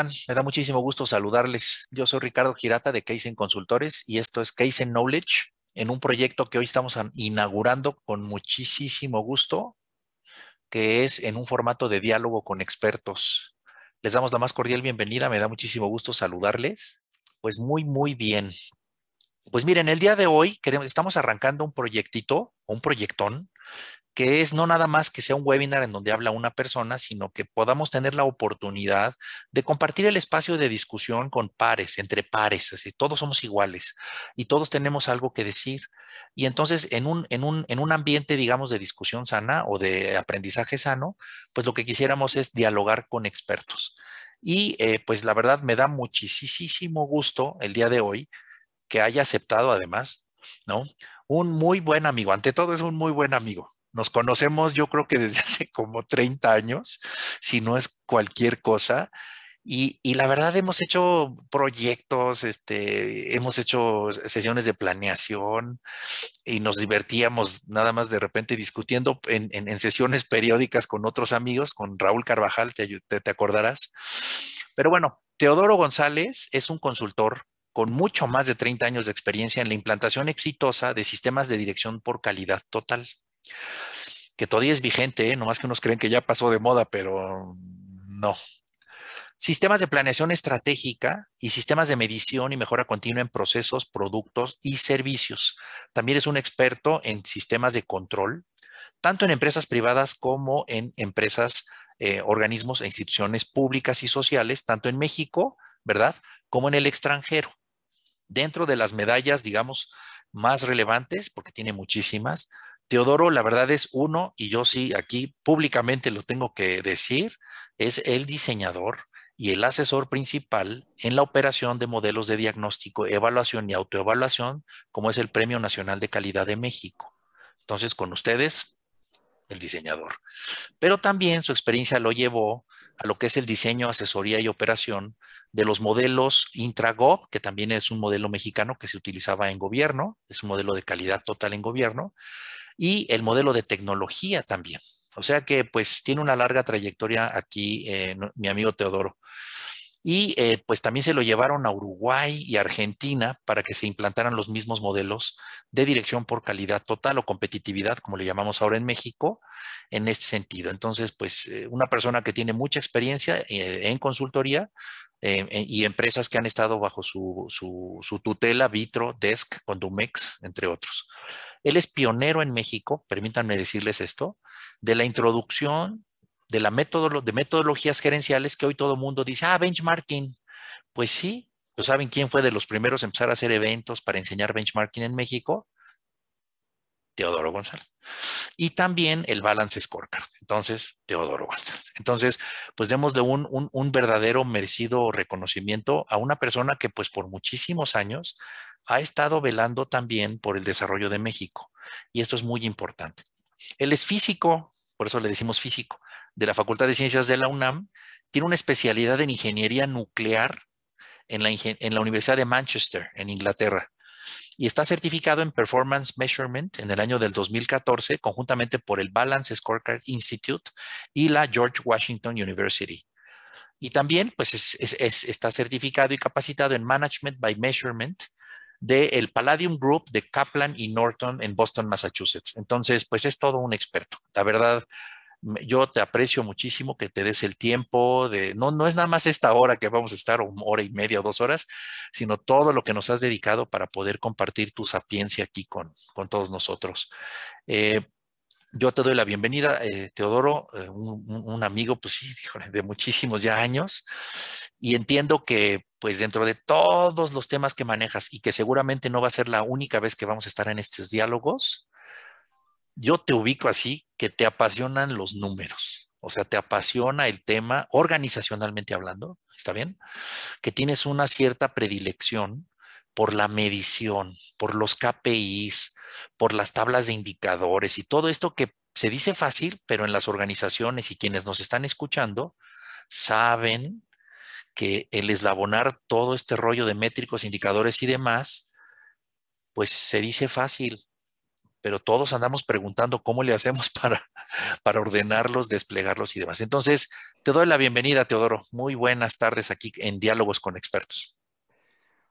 están? Me da muchísimo gusto saludarles. Yo soy Ricardo Girata de Keisen Consultores y esto es Keisen Knowledge, en un proyecto que hoy estamos inaugurando con muchísimo gusto, que es en un formato de diálogo con expertos. Les damos la más cordial bienvenida, me da muchísimo gusto saludarles. Pues muy, muy bien. Pues miren, el día de hoy queremos, estamos arrancando un proyectito, un proyectón que es no nada más que sea un webinar en donde habla una persona, sino que podamos tener la oportunidad de compartir el espacio de discusión con pares, entre pares, así todos somos iguales y todos tenemos algo que decir. Y entonces en un, en un, ambiente, digamos, de discusión sana o de aprendizaje sano, pues lo que quisiéramos es dialogar con expertos. Y eh, pues la verdad me da muchísimo gusto el día de hoy que haya aceptado además, ¿no? Un muy buen amigo, ante todo es un muy buen amigo, nos conocemos yo creo que desde hace como 30 años, si no es cualquier cosa. Y, la verdad hemos hecho proyectos, este, hemos hecho sesiones de planeación y nos divertíamos nada más de repente discutiendo en, sesiones periódicas con otros amigos, con Raúl Carvajal, te, te acordarás. Pero bueno, Teodoro González es un consultor con mucho más de 30 años de experiencia en la implantación exitosa de sistemas de dirección por calidad total que todavía es vigente, ¿eh? nomás que unos creen que ya pasó de moda, pero no. Sistemas de planeación estratégica y sistemas de medición y mejora continua en procesos, productos y servicios. También es un experto en sistemas de control, tanto en empresas privadas como en empresas, eh, organismos e instituciones públicas y sociales, tanto en México, ¿verdad? Como en el extranjero. Dentro de las medallas, digamos, más relevantes, porque tiene muchísimas, Teodoro, la verdad es uno, y yo sí aquí públicamente lo tengo que decir, es el diseñador y el asesor principal en la operación de modelos de diagnóstico, evaluación y autoevaluación, como es el Premio Nacional de Calidad de México. Entonces, con ustedes, el diseñador. Pero también su experiencia lo llevó a lo que es el diseño, asesoría y operación de los modelos Intragov, que también es un modelo mexicano que se utilizaba en gobierno, es un modelo de calidad total en gobierno, y el modelo de tecnología también. O sea que pues tiene una larga trayectoria aquí eh, mi amigo Teodoro. Y eh, pues también se lo llevaron a Uruguay y Argentina para que se implantaran los mismos modelos de dirección por calidad total o competitividad, como le llamamos ahora en México, en este sentido. Entonces, pues eh, una persona que tiene mucha experiencia en consultoría y empresas que han estado bajo su, su, su tutela, Vitro, Desk, Condumex, entre otros. Él es pionero en México, permítanme decirles esto, de la introducción de, la de metodologías gerenciales que hoy todo el mundo dice, ah, benchmarking. Pues sí, ¿saben quién fue de los primeros a empezar a hacer eventos para enseñar benchmarking en México? Teodoro González. Y también el Balance Scorecard, entonces Teodoro González. Entonces, pues démosle un, un, verdadero merecido reconocimiento a una persona que pues por muchísimos años ha estado velando también por el desarrollo de México. Y esto es muy importante. Él es físico, por eso le decimos físico, de la Facultad de Ciencias de la UNAM, tiene una especialidad en ingeniería nuclear en la, en la Universidad de Manchester, en Inglaterra y está certificado en Performance Measurement en el año del 2014, conjuntamente por el Balance Scorecard Institute y la George Washington University. Y también pues, está certificado y capacitado en Management by Measurement del Palladium Group de Kaplan y Norton en Boston, Massachusetts. Entonces, pues es todo un experto. La verdad, yo te aprecio muchísimo que te des el tiempo de, no, no es nada más esta hora que vamos a estar, una hora y media o dos horas, sino todo lo que nos has dedicado para poder compartir tu sapiencia aquí con, todos nosotros. Eh, yo te doy la bienvenida, eh, Teodoro, eh, un, un, amigo, pues sí, de muchísimos ya años, y entiendo que, pues dentro de todos los temas que manejas y que seguramente no va a ser la única vez que vamos a estar en estos diálogos, yo te ubico así, que te apasionan los números, o sea, te apasiona el tema organizacionalmente hablando, ¿está bien? Que tienes una cierta predilección por la medición, por los KPIs, por las tablas de indicadores y todo esto que se dice fácil, pero en las organizaciones y quienes nos están escuchando saben que el eslabonar todo este rollo de métricos, indicadores y demás, pues se dice fácil, pero todos andamos preguntando cómo le hacemos para, para ordenarlos, desplegarlos y demás. Entonces, te doy la bienvenida, Teodoro. Muy buenas tardes aquí en Diálogos con Expertos.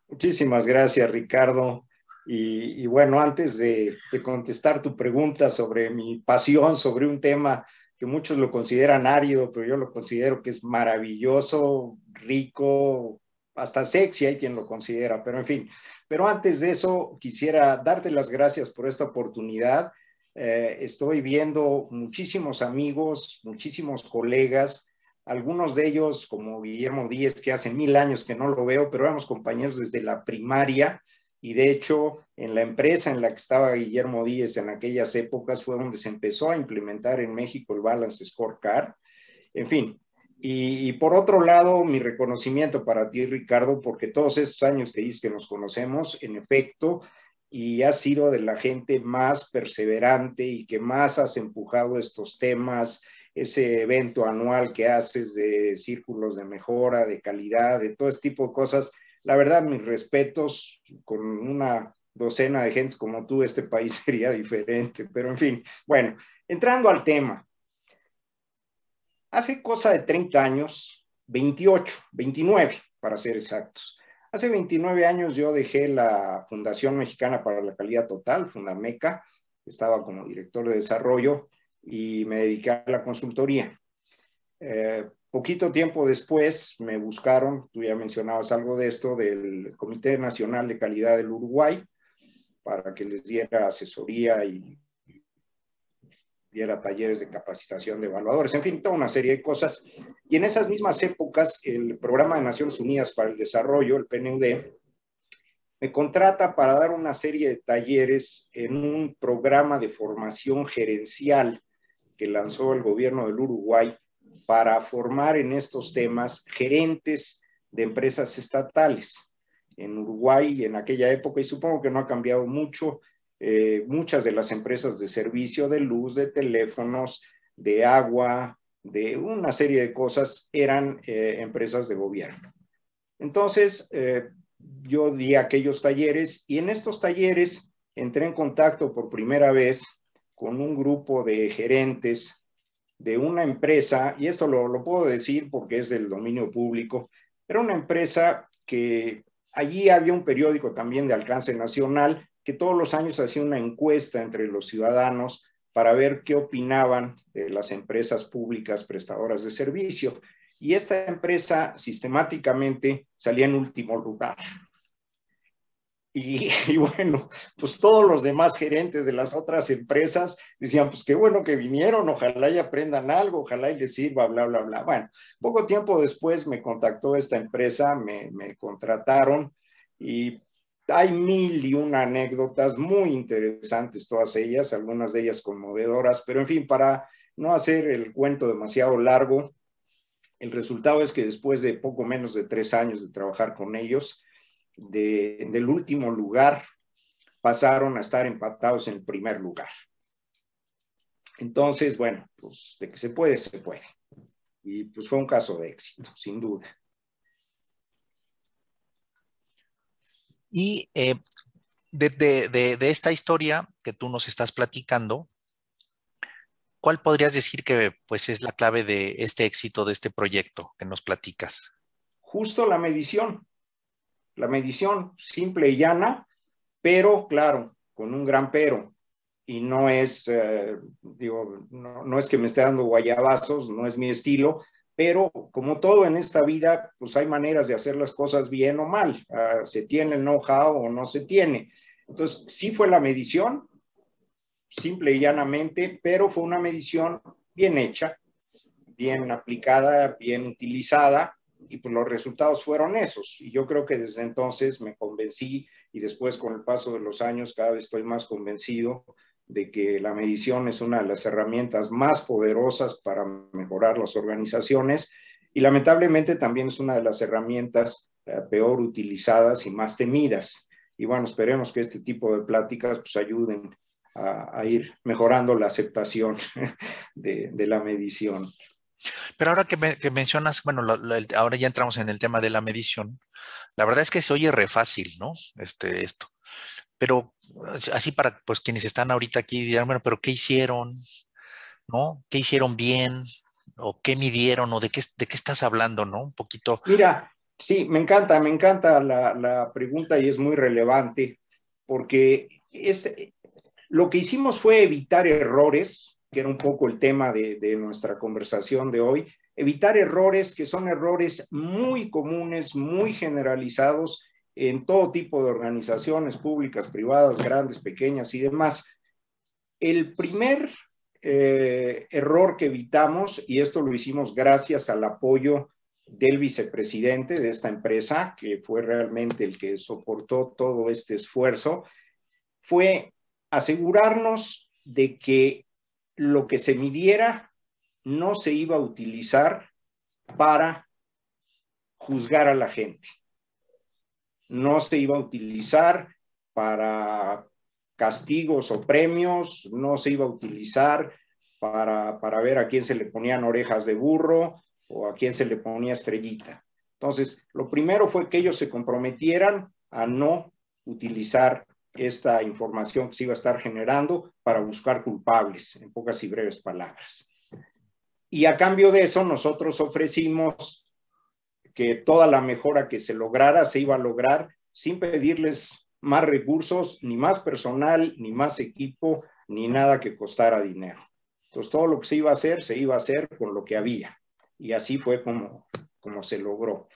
Muchísimas gracias, Ricardo. Y, bueno, antes de, de, contestar tu pregunta sobre mi pasión, sobre un tema que muchos lo consideran árido, pero yo lo considero que es maravilloso, rico, hasta sexy hay quien lo considera, pero en fin. Pero antes de eso, quisiera darte las gracias por esta oportunidad. Eh, estoy viendo muchísimos amigos, muchísimos colegas, algunos de ellos como Guillermo Díez, que hace mil años que no lo veo, pero éramos compañeros desde la primaria y de hecho en la empresa en la que estaba Guillermo Díez en aquellas épocas fue donde se empezó a implementar en México el Balance Scorecard. En fin, y, por otro lado, mi reconocimiento para ti, Ricardo, porque todos estos años que dices que nos conocemos, en efecto, y has sido de la gente más perseverante y que más has empujado estos temas, ese evento anual que haces de círculos de mejora, de calidad, de todo este tipo de cosas. La verdad, mis respetos, con una docena de gentes como tú, este país sería diferente, pero en fin, bueno, entrando al tema, Hace cosa de 30 años, 28, 29 para ser exactos. Hace 29 años yo dejé la Fundación Mexicana para la Calidad Total, Fundameca, estaba como director de desarrollo y me dediqué a la consultoría. Eh, poquito tiempo después me buscaron, tú ya mencionabas algo de esto, del Comité Nacional de Calidad del Uruguay, para que les diera asesoría y era talleres de capacitación de evaluadores, en fin, toda una serie de cosas. Y en esas mismas épocas, el Programa de Naciones Unidas para el Desarrollo, el PNUD, me contrata para dar una serie de talleres en un programa de formación gerencial que lanzó el gobierno del Uruguay para formar en estos temas gerentes de empresas estatales. En Uruguay, en aquella época, y supongo que no ha cambiado mucho, eh, muchas de las empresas de servicio de luz, de teléfonos, de agua, de una serie de cosas, eran eh, empresas de gobierno. Entonces, eh, yo di aquellos talleres y en estos talleres entré en contacto por primera vez con un grupo de gerentes de una empresa, y esto lo, lo puedo decir porque es del dominio público, era una empresa que allí había un periódico también de alcance nacional, que todos los años hacía una encuesta entre los ciudadanos para ver qué opinaban de las empresas públicas prestadoras de servicio. Y esta empresa sistemáticamente salía en último lugar. Y, bueno, pues todos los demás gerentes de las otras empresas decían, pues qué bueno que vinieron, ojalá y aprendan algo, ojalá y les sirva, bla, bla, bla. Bueno, poco tiempo después me contactó esta empresa, me, me contrataron y hay mil y una anécdotas muy interesantes, todas ellas, algunas de ellas conmovedoras, pero en fin, para no hacer el cuento demasiado largo, el resultado es que después de poco menos de tres años de trabajar con ellos, de, del último lugar pasaron a estar empatados en el primer lugar. Entonces, bueno, pues de que se puede, se puede. Y pues fue un caso de éxito, sin duda. Y eh, de, esta historia que tú nos estás platicando, ¿cuál podrías decir que pues, es la clave de este éxito de este proyecto que nos platicas? Justo la medición, la medición simple y llana, pero claro, con un gran pero. Y no es, eh, digo, no es que me esté dando guayabazos, no es mi estilo, pero como todo en esta vida, pues hay maneras de hacer las cosas bien o mal. Ah, se tiene el know-how o no se tiene. Entonces, sí fue la medición, simple y llanamente, pero fue una medición bien hecha, bien aplicada, bien utilizada, y pues los resultados fueron esos. Y yo creo que desde entonces me convencí y después con el paso de los años cada vez estoy más convencido de que la medición es una de las herramientas más poderosas para mejorar las organizaciones y lamentablemente también es una de las herramientas eh, peor utilizadas y más temidas. Y bueno, esperemos que este tipo de pláticas pues ayuden a, ir mejorando la aceptación de, la medición. Pero ahora que, mencionas, bueno, ahora ya entramos en el tema de la medición. La verdad es que se oye re fácil, ¿no? Este, esto. Pero así para pues quienes están ahorita aquí dirán, bueno, pero ¿qué hicieron? ¿No? ¿Qué hicieron bien? ¿O qué midieron? ¿O de qué, de qué estás hablando? ¿No? Un poquito. Mira, sí, me encanta, me encanta la, pregunta y es muy relevante porque es, lo que hicimos fue evitar errores, que era un poco el tema de, de nuestra conversación de hoy, evitar errores que son errores muy comunes, muy generalizados en todo tipo de organizaciones públicas, privadas, grandes, pequeñas y demás. El primer eh, error que evitamos, y esto lo hicimos gracias al apoyo del vicepresidente de esta empresa, que fue realmente el que soportó todo este esfuerzo, fue asegurarnos de que lo que se midiera no se iba a utilizar para juzgar a la gente no se iba a utilizar para castigos o premios, no se iba a utilizar para, para ver a quién se le ponían orejas de burro o a quién se le ponía estrellita. Entonces, lo primero fue que ellos se comprometieran a no utilizar esta información que se iba a estar generando para buscar culpables, en pocas y breves palabras. Y a cambio de eso, nosotros ofrecimos que toda la mejora que se lograra se iba a lograr sin pedirles más recursos, ni más personal, ni más equipo, ni nada que costara dinero. Entonces, todo lo que se iba a hacer, se iba a hacer con lo que había. Y así fue como, como se logró.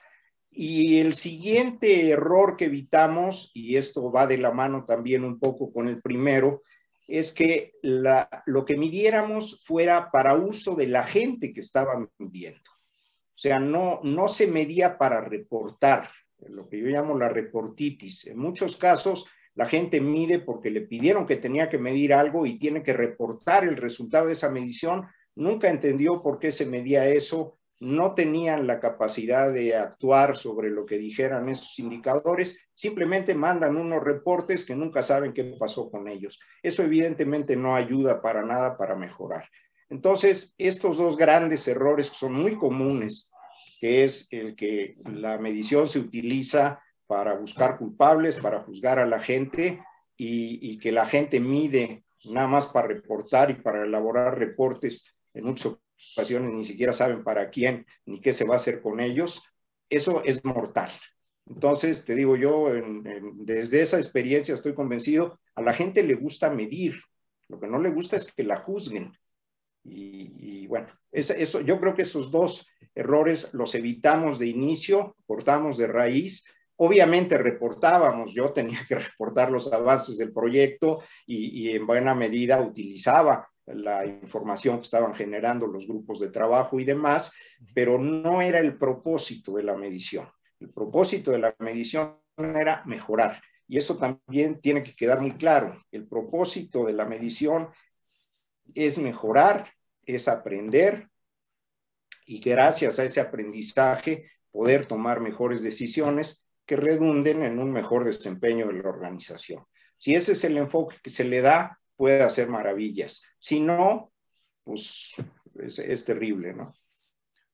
Y el siguiente error que evitamos, y esto va de la mano también un poco con el primero, es que la, lo que midiéramos fuera para uso de la gente que estaba midiendo. O sea, no, no se medía para reportar, lo que yo llamo la reportitis. En muchos casos, la gente mide porque le pidieron que tenía que medir algo y tiene que reportar el resultado de esa medición. Nunca entendió por qué se medía eso, no tenían la capacidad de actuar sobre lo que dijeran esos indicadores, simplemente mandan unos reportes que nunca saben qué pasó con ellos. Eso evidentemente no ayuda para nada para mejorar. Entonces, estos dos grandes errores son muy comunes, que es el que la medición se utiliza para buscar culpables, para juzgar a la gente y, que la gente mide nada más para reportar y para elaborar reportes en muchas ocasiones ni siquiera saben para quién ni qué se va a hacer con ellos, eso es mortal. Entonces, te digo yo, desde esa experiencia estoy convencido, a la gente le gusta medir, lo que no le gusta es que la juzguen. Y, bueno, eso, yo creo que esos dos errores los evitamos de inicio, cortamos de raíz. Obviamente reportábamos, yo tenía que reportar los avances del proyecto y, y en buena medida utilizaba la información que estaban generando los grupos de trabajo y demás, pero no era el propósito de la medición. El propósito de la medición era mejorar. Y eso también tiene que quedar muy claro. El propósito de la medición es mejorar es aprender y gracias a ese aprendizaje poder tomar mejores decisiones que redunden en un mejor desempeño de la organización. Si ese es el enfoque que se le da, puede hacer maravillas. Si no, pues es, terrible, ¿no?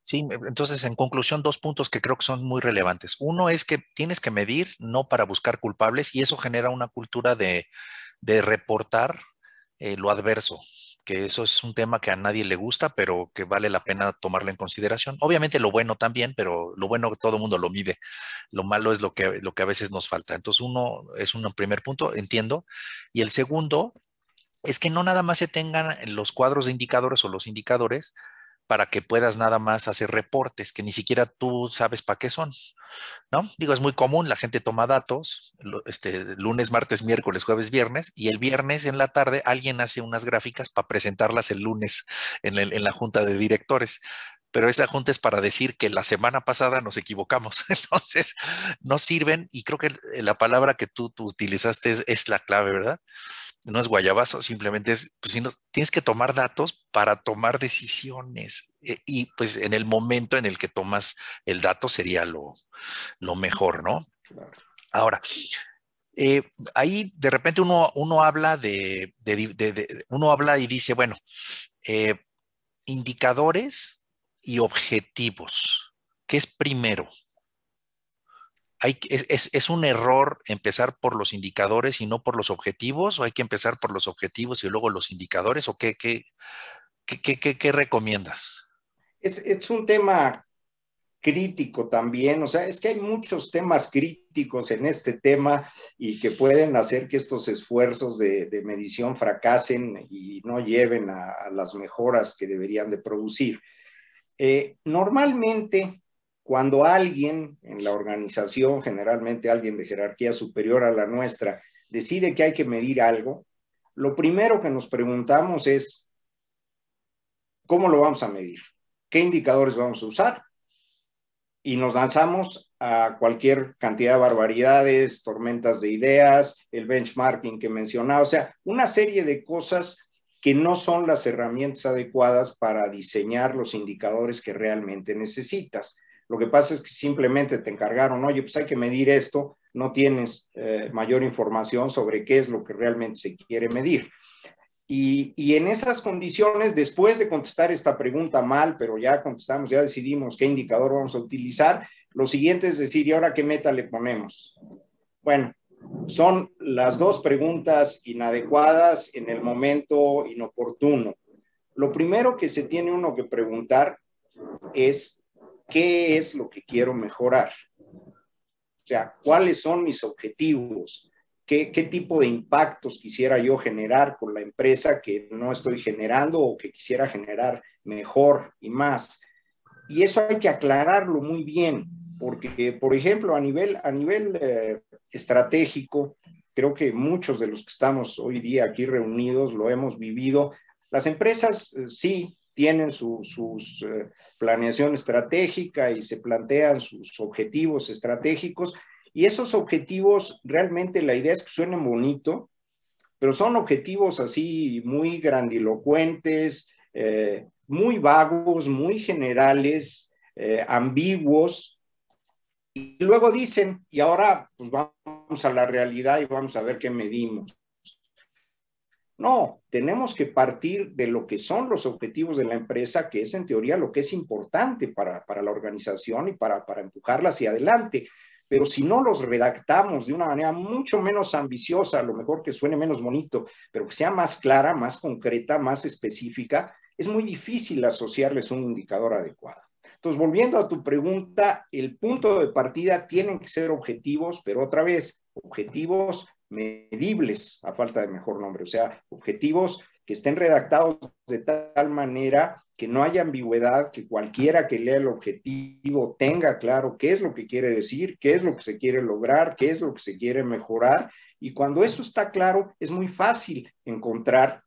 Sí, entonces en conclusión, dos puntos que creo que son muy relevantes. Uno es que tienes que medir, no para buscar culpables, y eso genera una cultura de, reportar eh, lo adverso, que eso es un tema que a nadie le gusta, pero que vale la pena tomarlo en consideración. Obviamente lo bueno también, pero lo bueno todo el mundo lo mide. Lo malo es lo que, lo que a veces nos falta. Entonces uno es un primer punto, entiendo. Y el segundo es que no nada más se tengan los cuadros de indicadores o los indicadores para que puedas nada más hacer reportes que ni siquiera tú sabes para qué son, ¿no? Digo, es muy común, la gente toma datos, este, lunes, martes, miércoles, jueves, viernes, y el viernes en la tarde alguien hace unas gráficas para presentarlas el lunes en, la junta de directores. Pero esa junta es para decir que la semana pasada nos equivocamos. Entonces, no sirven y creo que la palabra que tú, utilizaste es la clave, ¿verdad? no es guayabazo, simplemente es, pues tienes que tomar datos para tomar decisiones. Eh, y pues en el momento en el que tomas el dato sería lo, mejor, ¿no? Ahora, eh, ahí de repente uno, uno habla uno habla y dice, bueno, eh, indicadores y objetivos. ¿Qué es primero? es, un error empezar por los indicadores y no por los objetivos, o hay que empezar por los objetivos y luego los indicadores, o qué, recomiendas? Es, un tema crítico también, o sea, es que hay muchos temas críticos en este tema y que pueden hacer que estos esfuerzos de, medición fracasen y no lleven a, las mejoras que deberían de producir. Eh, normalmente, cuando alguien en la organización, generalmente alguien de jerarquía superior a la nuestra, decide que hay que medir algo, lo primero que nos preguntamos es, ¿cómo lo vamos a medir? ¿Qué indicadores vamos a usar? Y nos lanzamos a cualquier cantidad de barbaridades, tormentas de ideas, el benchmarking que mencionaba, o sea, una serie de cosas que no son las herramientas adecuadas para diseñar los indicadores que realmente necesitas. Lo que pasa es que simplemente te encargaron, oye, pues hay que medir esto, no tienes eh, mayor información sobre qué es lo que realmente se quiere medir. Y, y, en esas condiciones, después de contestar esta pregunta mal, pero ya contestamos, ya decidimos qué indicador vamos a utilizar, lo siguiente es decir, ¿y ahora qué meta le ponemos? Bueno, son las dos preguntas inadecuadas en el momento inoportuno. Lo primero que se tiene uno que preguntar es ¿qué es lo que quiero mejorar? O sea, ¿cuáles son mis objetivos? ¿Qué, tipo de impactos quisiera yo generar con la empresa que no estoy generando o que quisiera generar mejor y más? Y eso hay que aclararlo muy bien, porque, por ejemplo, a nivel, a nivel eh, estratégico, creo que muchos de los que estamos hoy día aquí reunidos lo hemos vivido. Las empresas eh, sí tienen su, sus eh, planeación estratégica y se plantean sus objetivos estratégicos. Y esos objetivos, realmente la idea es que suenen bonito, pero son objetivos así muy grandilocuentes, eh, muy vagos, muy generales, eh, ambiguos. Y luego dicen, y ahora pues vamos a la realidad y vamos a ver qué medimos. No, tenemos que partir de lo que son los objetivos de la empresa, que es en teoría lo que es importante para, para la organización y para, para empujarla hacia adelante. Pero si no los redactamos de una manera mucho menos ambiciosa, a lo mejor que suene menos bonito, pero que sea más clara, más concreta, más específica, es muy difícil asociarles un indicador adecuado. Entonces, volviendo a tu pregunta, el punto de partida tienen que ser objetivos, pero otra vez, objetivos medibles, a falta de mejor nombre, o sea, objetivos que estén redactados de tal manera que no haya ambigüedad, que cualquiera que lea el objetivo tenga claro qué es lo que quiere decir, qué es lo que se quiere lograr, qué es lo que se quiere mejorar. Y cuando eso está claro, es muy fácil encontrar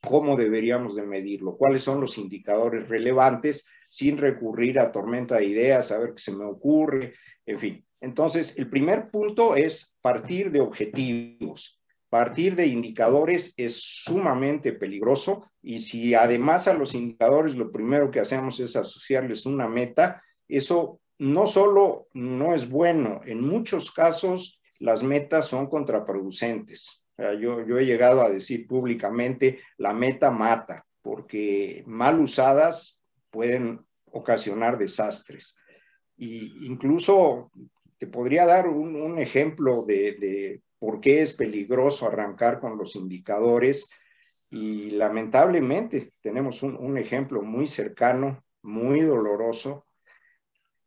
cómo deberíamos de medirlo, cuáles son los indicadores relevantes sin recurrir a tormenta de ideas, a ver qué se me ocurre, en fin. Entonces, el primer punto es partir de objetivos. Partir de indicadores es sumamente peligroso y si además a los indicadores lo primero que hacemos es asociarles una meta, eso no solo no es bueno, en muchos casos las metas son contraproducentes. Yo, he llegado a decir públicamente, la meta mata, porque mal usadas pueden ocasionar desastres. Y incluso te podría dar un, ejemplo de, por qué es peligroso arrancar con los indicadores y lamentablemente tenemos un, ejemplo muy cercano, muy doloroso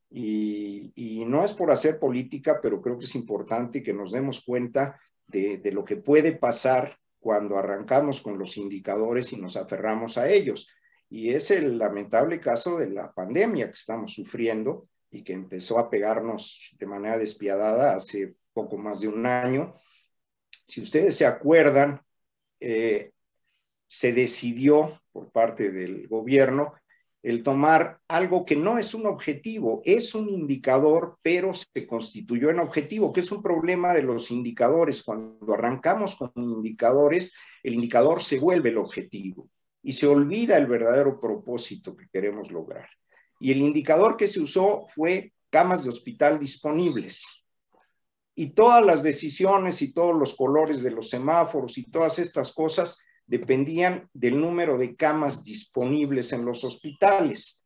y, no es por hacer política, pero creo que es importante que nos demos cuenta de, de lo que puede pasar cuando arrancamos con los indicadores y nos aferramos a ellos. Y es el lamentable caso de la pandemia que estamos sufriendo, y que empezó a pegarnos de manera despiadada hace poco más de un año. Si ustedes se acuerdan, eh, se decidió por parte del gobierno el tomar algo que no es un objetivo, es un indicador, pero se constituyó en objetivo, que es un problema de los indicadores. Cuando arrancamos con indicadores, el indicador se vuelve el objetivo y se olvida el verdadero propósito que queremos lograr y el indicador que se usó fue camas de hospital disponibles. Y todas las decisiones y todos los colores de los semáforos y todas estas cosas dependían del número de camas disponibles en los hospitales.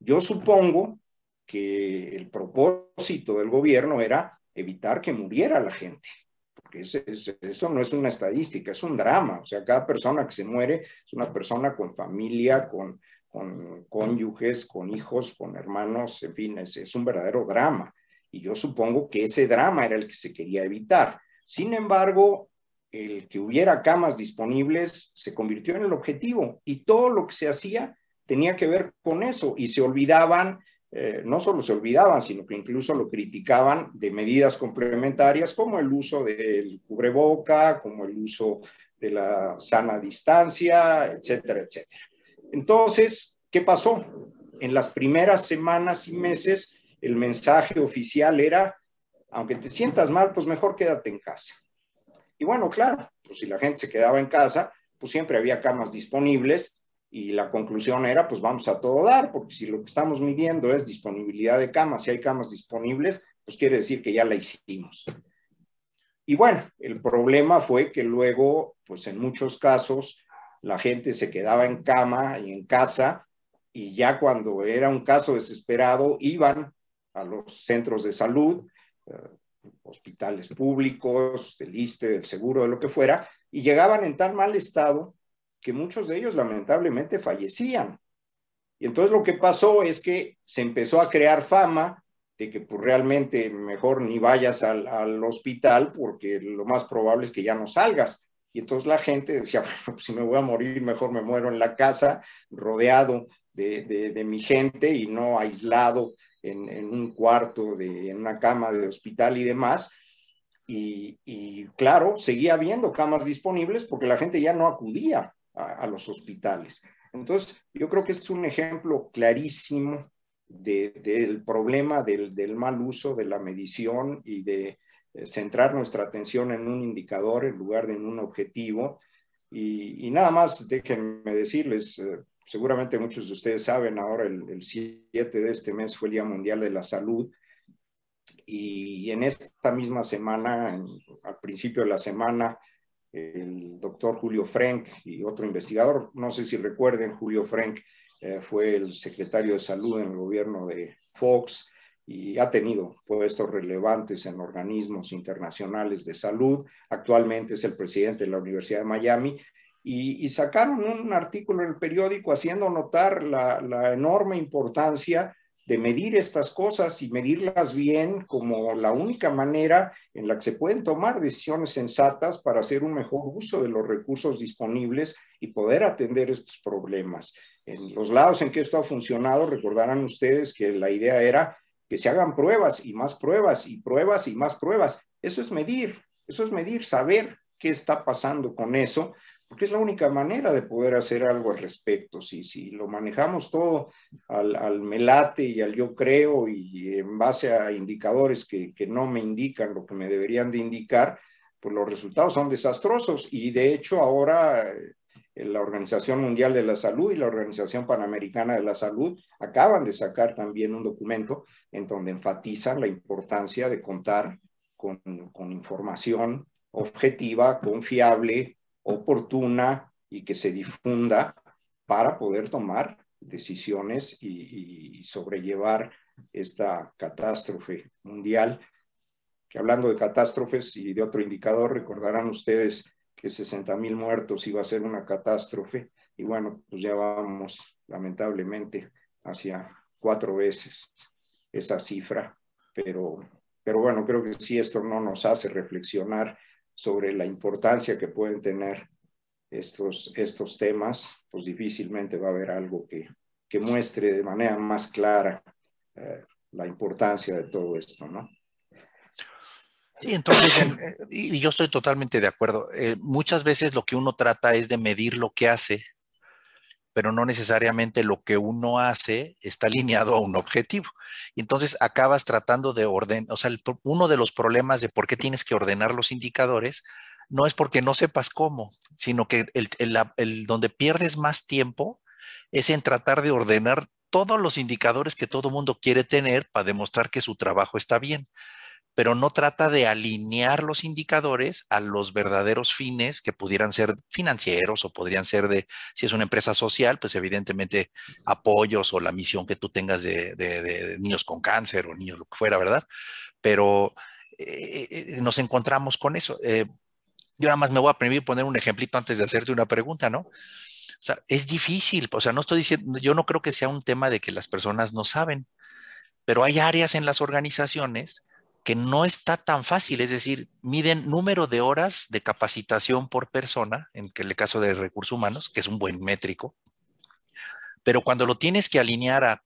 Yo supongo que el propósito del gobierno era evitar que muriera la gente, porque eso no es una estadística, es un drama. O sea, cada persona que se muere es una persona con familia, con con cónyuges, con hijos, con hermanos, en fin, es, un verdadero drama. Y yo supongo que ese drama era el que se quería evitar. Sin embargo, el que hubiera camas disponibles se convirtió en el objetivo y todo lo que se hacía tenía que ver con eso y se olvidaban, eh, no solo se olvidaban, sino que incluso lo criticaban de medidas complementarias como el uso del cubreboca, como el uso de la sana distancia, etcétera, etcétera. Entonces, ¿qué pasó? En las primeras semanas y meses, el mensaje oficial era, aunque te sientas mal, pues mejor quédate en casa. Y bueno, claro, pues si la gente se quedaba en casa, pues siempre había camas disponibles y la conclusión era, pues vamos a todo dar, porque si lo que estamos midiendo es disponibilidad de camas, si hay camas disponibles, pues quiere decir que ya la hicimos. Y bueno, el problema fue que luego, pues en muchos casos, la gente se quedaba en cama y en casa y ya cuando era un caso desesperado iban a los centros de salud, eh, hospitales públicos, el ISTE, del seguro, de lo que fuera, y llegaban en tan mal estado que muchos de ellos lamentablemente fallecían. Y entonces lo que pasó es que se empezó a crear fama de que pues, realmente mejor ni vayas al hospital porque lo más probable es que ya no salgas. Y entonces la gente decía, si me voy a morir, mejor me muero en la casa, rodeado de, mi gente y no aislado en, un cuarto, de, en una cama de hospital y demás. Y, claro, seguía habiendo camas disponibles porque la gente ya no acudía a, los hospitales. Entonces, yo creo que es un ejemplo clarísimo del problema del, del, mal uso de la medición y de eh, centrar nuestra atención en un indicador en lugar de en un objetivo. Y, nada más déjenme decirles, eh, seguramente muchos de ustedes saben, ahora el, 7 de este mes fue el Día Mundial de la Salud. Y en esta misma semana, al principio de la semana, el doctor Julio Frank y otro investigador, no sé si recuerden, Julio Frank eh, fue el secretario de salud en el gobierno de Fox, y ha tenido puestos relevantes en organismos internacionales de salud. Actualmente es el presidente de la Universidad de Miami y, sacaron un artículo en el periódico haciendo notar la, la, enorme importancia de medir estas cosas y medirlas bien como la única manera en la que se pueden tomar decisiones sensatas para hacer un mejor uso de los recursos disponibles y poder atender estos problemas. En los lados en que esto ha funcionado, recordarán ustedes que la idea era que se hagan pruebas y más pruebas y pruebas y más pruebas. Eso es medir, eso es medir, saber qué está pasando con eso, porque es la única manera de poder hacer algo al respecto. Si, si lo manejamos todo al, melate y al yo creo y en base a indicadores que, que no me indican lo que me deberían de indicar, pues los resultados son desastrosos y de hecho ahora eh, la Organización Mundial de la Salud y la Organización Panamericana de la Salud acaban de sacar también un documento en donde enfatizan la importancia de contar con, información objetiva, confiable, oportuna y que se difunda para poder tomar decisiones y, sobrellevar esta catástrofe mundial. Que hablando de catástrofes y de otro indicador, recordarán ustedes que 60 mil muertos iba a ser una catástrofe. Y bueno, pues ya vamos lamentablemente hacia cuatro veces esa cifra, pero, pero bueno, creo que si esto no nos hace reflexionar sobre la importancia que pueden tener estos, estos temas, pues difícilmente va a haber algo que, que muestre de manera más clara eh, la importancia de todo esto, ¿no? entonces, eh, y yo estoy totalmente de acuerdo. Eh, muchas veces lo que uno trata es de medir lo que hace, pero no necesariamente lo que uno hace está alineado a un objetivo. Entonces acabas tratando de ordenar, o sea, uno de los problemas de por qué tienes que ordenar los indicadores no es porque no sepas cómo, sino que el, donde pierdes más tiempo es en tratar de ordenar todos los indicadores que todo mundo quiere tener para demostrar que su trabajo está bien pero no trata de alinear los indicadores a los verdaderos fines que pudieran ser financieros o podrían ser de, si es una empresa social, pues evidentemente apoyos o la misión que tú tengas de, niños con cáncer o niños lo que fuera, ¿verdad? Pero eh, eh, eh, nos encontramos con eso. yo nada más me voy a permitir poner un ejemplito antes de hacerte una pregunta, ¿no? O sea, es difícil, o sea, no estoy diciendo, yo no creo que sea un tema de que las personas no saben, pero hay áreas en las organizaciones que no está tan fácil, es decir, miden número de horas de capacitación por persona, en el caso de recursos humanos, que es un buen métrico, pero cuando lo tienes que alinear a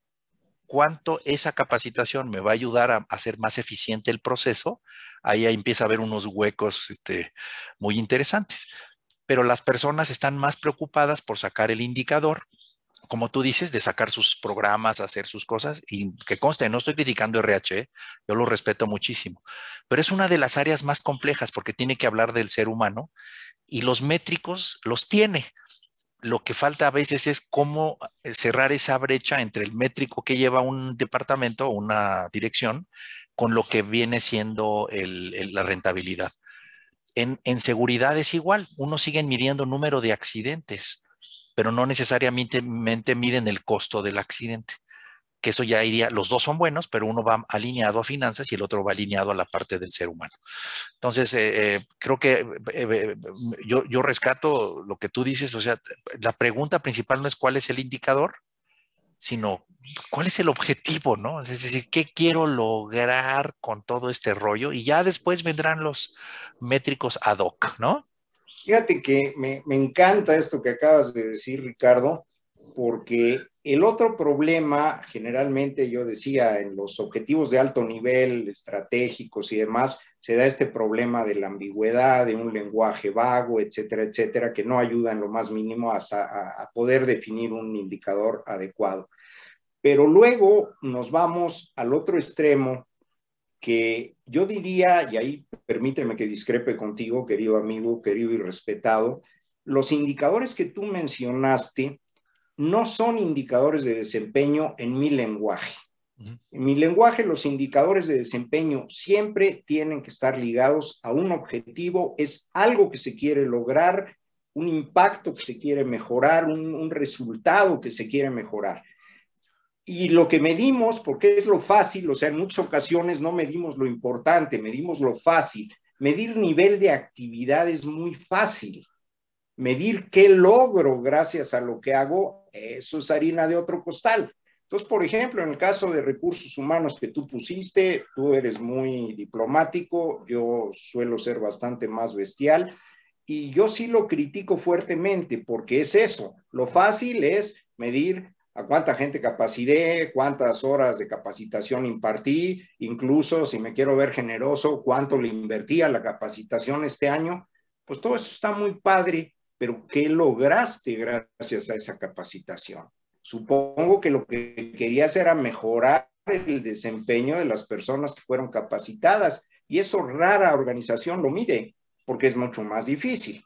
cuánto esa capacitación me va a ayudar a hacer más eficiente el proceso, ahí empieza a haber unos huecos este, muy interesantes. Pero las personas están más preocupadas por sacar el indicador como tú dices, de sacar sus programas, hacer sus cosas, y que conste, no estoy criticando RH, ¿eh? yo lo respeto muchísimo, pero es una de las áreas más complejas porque tiene que hablar del ser humano y los métricos los tiene. Lo que falta a veces es cómo eh, cerrar esa brecha entre el métrico que lleva un departamento o una dirección con lo que viene siendo la rentabilidad. En, en seguridad es igual, uno sigue midiendo número de accidentes pero no necesariamente miden el costo del accidente. Que eso ya iría, los dos son buenos, pero uno va alineado a finanzas y el otro va alineado a la parte del ser humano. Entonces, eh, eh, creo que eh, yo, yo rescato lo que tú dices, o sea, la pregunta principal no es cuál es el indicador, sino cuál es el objetivo, ¿no? Es decir, ¿qué quiero lograr con todo este rollo? Y ya después vendrán los métricos ad hoc, ¿no? Fíjate que me, encanta esto que acabas de decir, Ricardo, porque el otro problema, generalmente yo decía, en los objetivos de alto nivel, estratégicos y demás, se da este problema de la ambigüedad, de un lenguaje vago, etcétera, etcétera, que no ayuda en lo más mínimo a, a poder definir un indicador adecuado. Pero luego nos vamos al otro extremo que yo diría, y ahí permíteme que discrepe contigo, querido amigo, querido y respetado, los indicadores que tú mencionaste no son indicadores de desempeño en mi lenguaje. En mi lenguaje, los indicadores de desempeño siempre tienen que estar ligados a un objetivo, es algo que se quiere lograr, un impacto que se quiere mejorar, un, un resultado que se quiere mejorar y lo que medimos, porque es lo fácil, o sea, en muchas ocasiones no medimos lo importante, medimos lo fácil. Medir nivel de actividad es muy fácil. Medir qué logro gracias a lo que hago, eso es harina de otro costal. Entonces, por ejemplo, en el caso de recursos humanos que tú pusiste, tú eres muy diplomático, yo suelo ser bastante más bestial y yo sí lo critico fuertemente porque es eso, lo fácil es medir a cuánta gente capacité, cuántas horas de capacitación impartí, incluso si me quiero ver generoso, cuánto le invertí a la capacitación este año. Pues todo eso está muy padre, pero ¿qué lograste gracias a esa capacitación? Supongo que lo que querías era mejorar el desempeño de las personas que fueron capacitadas y eso rara organización lo mide porque es mucho más difícil.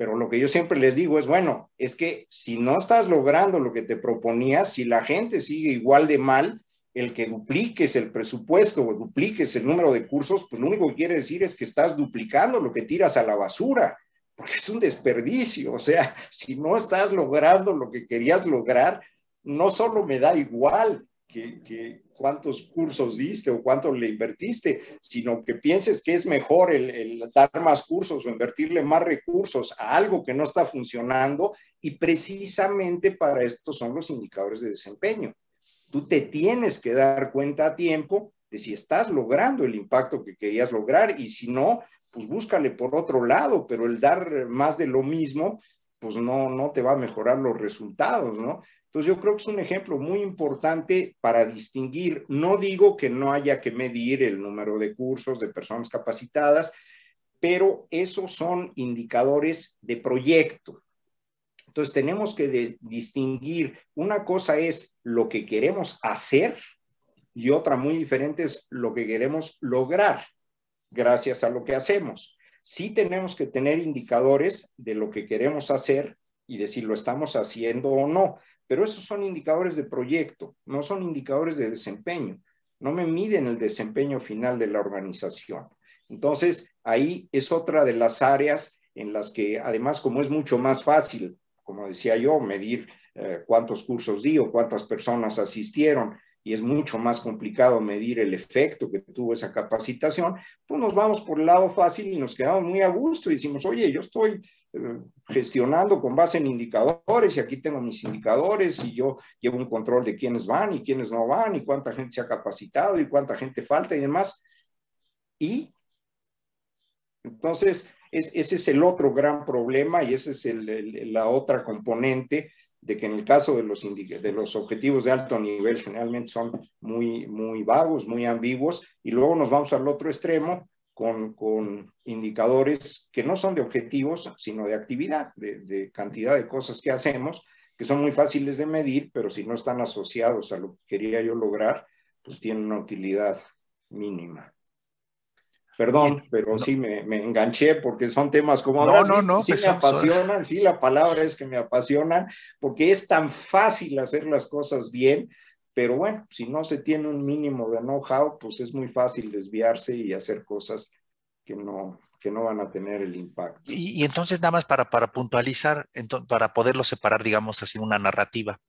Pero lo que yo siempre les digo es, bueno, es que si no estás logrando lo que te proponías, si la gente sigue igual de mal, el que dupliques el presupuesto o dupliques el número de cursos, pues lo único que quiere decir es que estás duplicando lo que tiras a la basura, porque es un desperdicio. O sea, si no estás logrando lo que querías lograr, no solo me da igual, que, cuántos cursos diste o cuánto le invertiste, sino que pienses que es mejor el, dar más cursos o invertirle más recursos a algo que no está funcionando y precisamente para esto son los indicadores de desempeño. Tú te tienes que dar cuenta a tiempo de si estás logrando el impacto que querías lograr y si no, pues búscale por otro lado, pero el dar más de lo mismo, pues no, no te va a mejorar los resultados, ¿no? Entonces yo creo que es un ejemplo muy importante para distinguir. No digo que no haya que medir el número de cursos de personas capacitadas, pero esos son indicadores de proyecto. Entonces tenemos que distinguir. Una cosa es lo que queremos hacer y otra muy diferente es lo que queremos lograr gracias a lo que hacemos. Sí tenemos que tener indicadores de lo que queremos hacer y de si lo estamos haciendo o no pero esos son indicadores de proyecto, no son indicadores de desempeño, no me miden el desempeño final de la organización. Entonces, ahí es otra de las áreas en las que, además, como es mucho más fácil, como decía yo, medir eh, cuántos cursos dio, cuántas personas asistieron, y es mucho más complicado medir el efecto que tuvo esa capacitación, pues nos vamos por el lado fácil y nos quedamos muy a gusto y decimos, oye, yo estoy gestionando con base en indicadores y aquí tengo mis indicadores y yo llevo un control de quiénes van y quiénes no van y cuánta gente se ha capacitado y cuánta gente falta y demás. Y entonces ese es el otro gran problema y esa es la otra componente de que en el caso de los, de los objetivos de alto nivel generalmente son muy, muy vagos, muy ambiguos y luego nos vamos al otro extremo con, indicadores que no son de objetivos, sino de actividad, de, cantidad de cosas que hacemos, que son muy fáciles de medir, pero si no están asociados a lo que quería yo lograr, pues tienen una utilidad mínima. Perdón, pero sí me, enganché porque son temas como... No, no, no. Sí pues me apasionan, sí, la palabra es que me apasionan, porque es tan fácil hacer las cosas bien pero bueno, si no se tiene un mínimo de know-how, pues es muy fácil desviarse y hacer cosas que no, que no van a tener el impacto. Y, entonces, nada más para, para puntualizar, para poderlo separar, digamos así, una narrativa.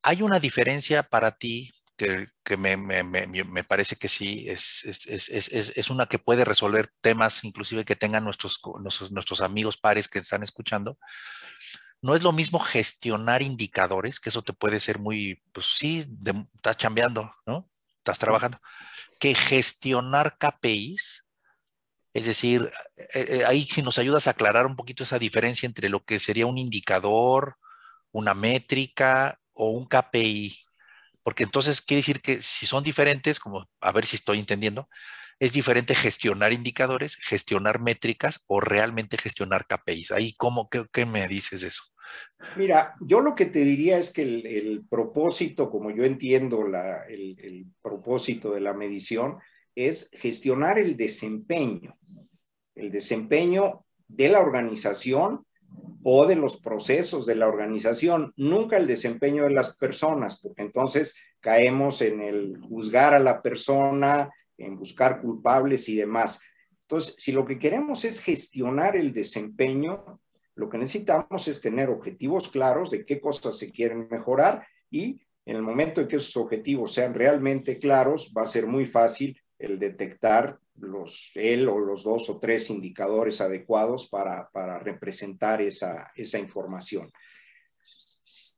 ¿Hay una diferencia para ti que, que me, me, me, me, parece que sí, es, es, es, es, una que puede resolver temas inclusive que tengan nuestros, nuestros, nuestros amigos pares que están escuchando? No es lo mismo gestionar indicadores, que eso te puede ser muy, pues sí, estás chambeando, ¿no? Estás trabajando, que gestionar KPIs. Es decir, eh, eh, ahí si nos ayudas a aclarar un poquito esa diferencia entre lo que sería un indicador, una métrica o un KPI. Porque entonces quiere decir que si son diferentes, como a ver si estoy entendiendo, es diferente gestionar indicadores, gestionar métricas o realmente gestionar KPIs. Ahí, ¿cómo, qué, me dices eso? Mira, yo lo que te diría es que el, propósito, como yo entiendo el, el, propósito de la medición, es gestionar el desempeño, el desempeño de la organización o de los procesos de la organización, nunca el desempeño de las personas, porque entonces caemos en el juzgar a la persona, en buscar culpables y demás. Entonces, si lo que queremos es gestionar el desempeño, lo que necesitamos es tener objetivos claros de qué cosas se quieren mejorar y en el momento en que esos objetivos sean realmente claros, va a ser muy fácil el detectar los, él o los dos o tres indicadores adecuados para, para representar esa, esa información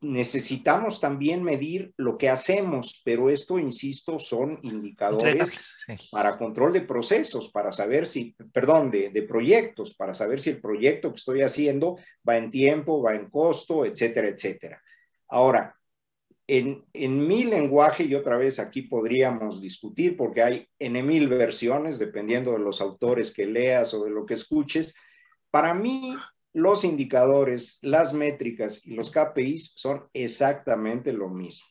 necesitamos también medir lo que hacemos, pero esto, insisto, son indicadores para control de procesos, para saber si, perdón, de, proyectos, para saber si el proyecto que estoy haciendo va en tiempo, va en costo, etcétera, etcétera. Ahora, en, en mi lenguaje, y otra vez aquí podríamos discutir porque hay N mil versiones, dependiendo de los autores que leas o de lo que escuches, para mí los indicadores, las métricas y los KPIs son exactamente lo mismo.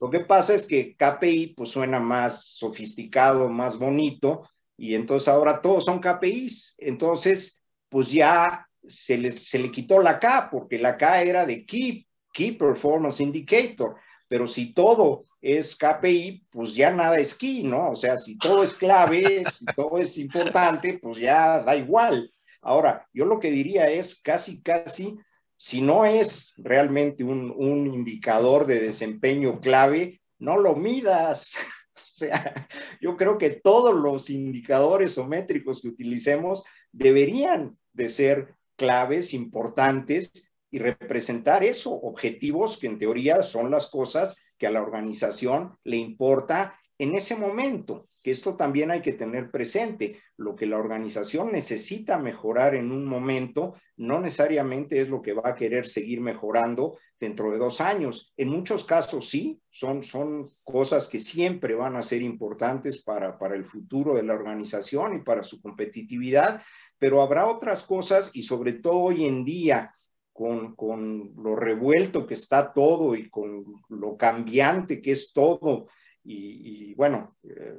Lo que pasa es que KPI pues suena más sofisticado, más bonito, y entonces ahora todos son KPIs. Entonces, pues ya se le, se le quitó la K, porque la K era de Key, Key Performance Indicator. Pero si todo es KPI, pues ya nada es key, ¿no? O sea, si todo es clave, si todo es importante, pues ya da igual. Ahora, yo lo que diría es casi, casi, si no es realmente un, indicador de desempeño clave, no lo midas. o sea, yo creo que todos los indicadores o métricos que utilicemos deberían de ser claves importantes y representar eso, objetivos que en teoría son las cosas que a la organización le importa en ese momento, que esto también hay que tener presente, lo que la organización necesita mejorar en un momento no necesariamente es lo que va a querer seguir mejorando dentro de dos años. En muchos casos sí, son, son cosas que siempre van a ser importantes para, para el futuro de la organización y para su competitividad, pero habrá otras cosas y sobre todo hoy en día con, con, lo revuelto que está todo y con lo cambiante que es todo y, bueno, eh,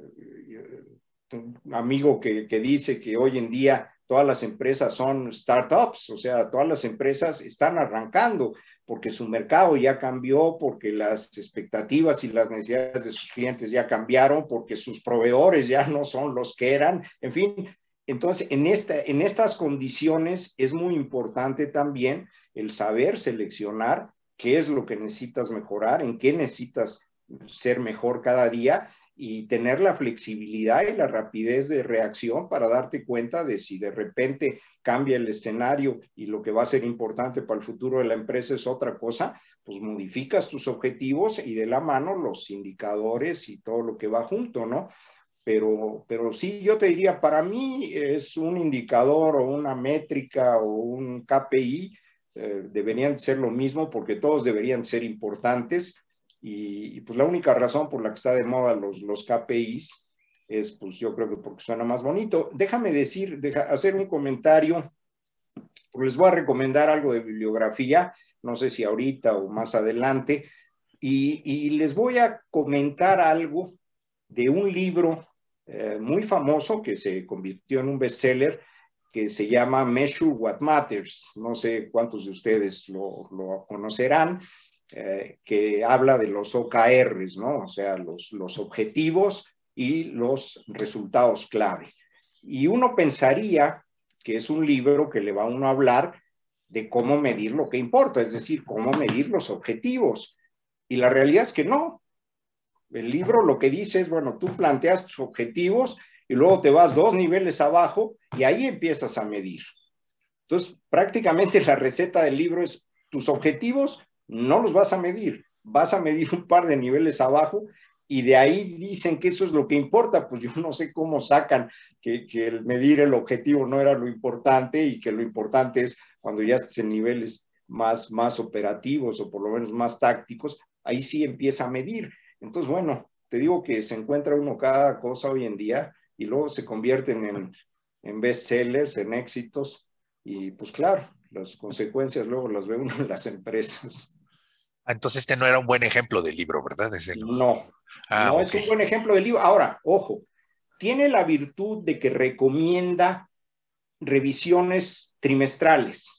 eh, un amigo que, dice que hoy en día todas las empresas son startups, o sea, todas las empresas están arrancando porque su mercado ya cambió, porque las expectativas y las necesidades de sus clientes ya cambiaron, porque sus proveedores ya no son los que eran, en fin. Entonces, en, esta, en estas condiciones es muy importante también el saber seleccionar qué es lo que necesitas mejorar, en qué necesitas ser mejor cada día y tener la flexibilidad y la rapidez de reacción para darte cuenta de si de repente cambia el escenario y lo que va a ser importante para el futuro de la empresa es otra cosa, pues modificas tus objetivos y de la mano los indicadores y todo lo que va junto, ¿no? Pero, pero sí, yo te diría, para mí es un indicador o una métrica o un KPI, eh, deberían ser lo mismo porque todos deberían ser importantes y, pues la única razón por la que está de moda los, los KPIs es, pues yo creo que porque suena más bonito. Déjame decir, hacer un comentario, les voy a recomendar algo de bibliografía, no sé si ahorita o más adelante, y, les voy a comentar algo de un libro eh, muy famoso que se convirtió en un bestseller que se llama Measure What Matters. No sé cuántos de ustedes lo conocerán. Eh, que habla de los OKRs, ¿no? O sea, los, los objetivos y los resultados clave. Y uno pensaría que es un libro que le va a uno a hablar de cómo medir lo que importa, es decir, cómo medir los objetivos. Y la realidad es que no. El libro lo que dice es, bueno, tú planteas tus objetivos y luego te vas dos niveles abajo y ahí empiezas a medir. Entonces, prácticamente la receta del libro es tus objetivos no los vas a medir, vas a medir un par de niveles abajo y de ahí dicen que eso es lo que importa, pues yo no sé cómo sacan que, el medir el objetivo no era lo importante y que lo importante es cuando ya estés en niveles más, más operativos o por lo menos más tácticos, ahí sí empieza a medir. Entonces, bueno, te digo que se encuentra uno cada cosa hoy en día y luego se convierten en, en bestsellers, en éxitos y pues claro, las consecuencias luego las ve uno en las empresas. Ah, entonces este no era un buen ejemplo del libro, ¿verdad? No, no ah, es un buen ejemplo del libro. Ahora, ojo, tiene la virtud de que recomienda revisiones trimestrales.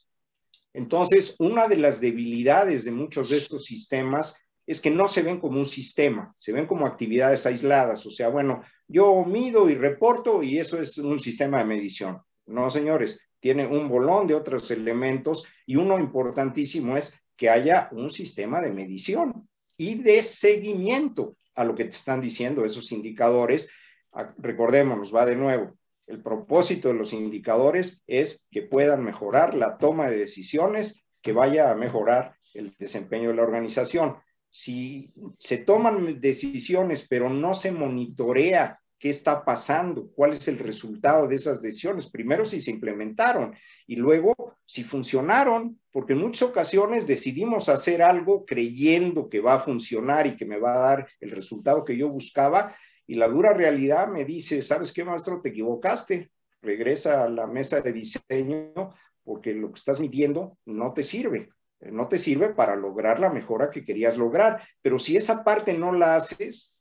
Entonces, una de las debilidades de muchos de estos sistemas es que no se ven como un sistema, se ven como actividades aisladas. O sea, bueno, yo mido y reporto y eso es un sistema de medición. No, señores, tiene un bolón de otros elementos y uno importantísimo es que haya un sistema de medición y de seguimiento a lo que te están diciendo esos indicadores. Ah, recordémonos, va de nuevo, el propósito de los indicadores es que puedan mejorar la toma de decisiones, que vaya a mejorar el desempeño de la organización. Si se toman decisiones pero no se monitorea qué está pasando, cuál es el resultado de esas decisiones. Primero si se implementaron y luego si funcionaron, porque en muchas ocasiones decidimos hacer algo creyendo que va a funcionar y que me va a dar el resultado que yo buscaba y la dura realidad me dice, ¿sabes qué, maestro? Te equivocaste. Regresa a la mesa de diseño porque lo que estás midiendo no te sirve no te sirve para lograr la mejora que querías lograr. Pero si esa parte no la haces,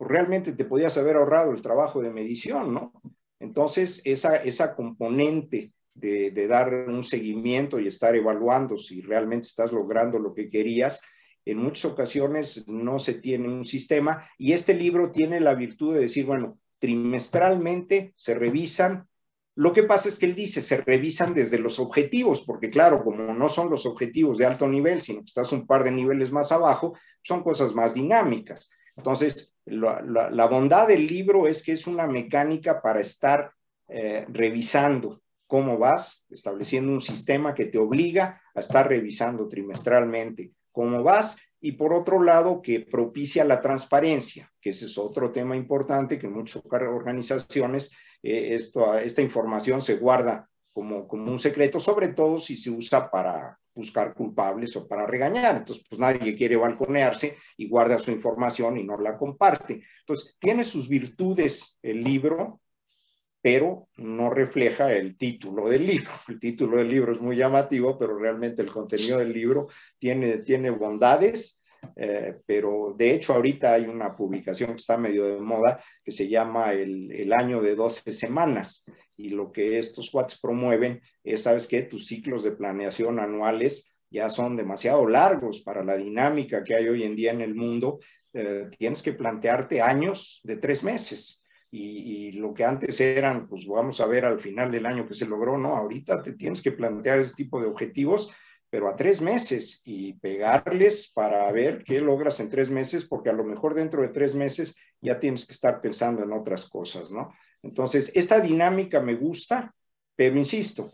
pues, realmente te podías haber ahorrado el trabajo de medición, ¿no? Entonces, esa, componente de, de, dar un seguimiento y estar evaluando si realmente estás logrando lo que querías, en muchas ocasiones no se tiene un sistema y este libro tiene la virtud de decir, bueno, trimestralmente se revisan. Lo que pasa es que él dice, se revisan desde los objetivos, porque claro, como no son los objetivos de alto nivel, sino que estás un par de niveles más abajo, son cosas más dinámicas entonces, la, bondad del libro es que es una mecánica para estar eh, revisando cómo vas, estableciendo un sistema que te obliga a estar revisando trimestralmente cómo vas y por otro lado que propicia la transparencia, que ese es otro tema importante que en muchas organizaciones eh, esto, esta información se guarda como, como un secreto, sobre todo si se usa para buscar culpables o para regañar. Entonces, pues nadie quiere balconearse y guarda su información y no la comparte. Entonces, tiene sus virtudes el libro, pero no refleja el título del libro. El título del libro es muy llamativo, pero realmente el contenido del libro tiene, tiene bondades, eh, pero de hecho ahorita hay una publicación que está medio de moda que se llama El, el año de 12 semanas, y lo que estos cuates promueven es, ¿sabes qué? Tus ciclos de planeación anuales ya son demasiado largos para la dinámica que hay hoy en día en el mundo. Eh, tienes que plantearte años de tres meses. Y, y, lo que antes eran, pues vamos a ver al final del año que se logró, no, ahorita te tienes que plantear ese tipo de objetivos, pero a tres meses y pegarles para ver qué logras en tres meses, porque a lo mejor dentro de tres meses ya tienes que estar pensando en otras cosas, ¿no? Entonces, esta dinámica me gusta, pero insisto,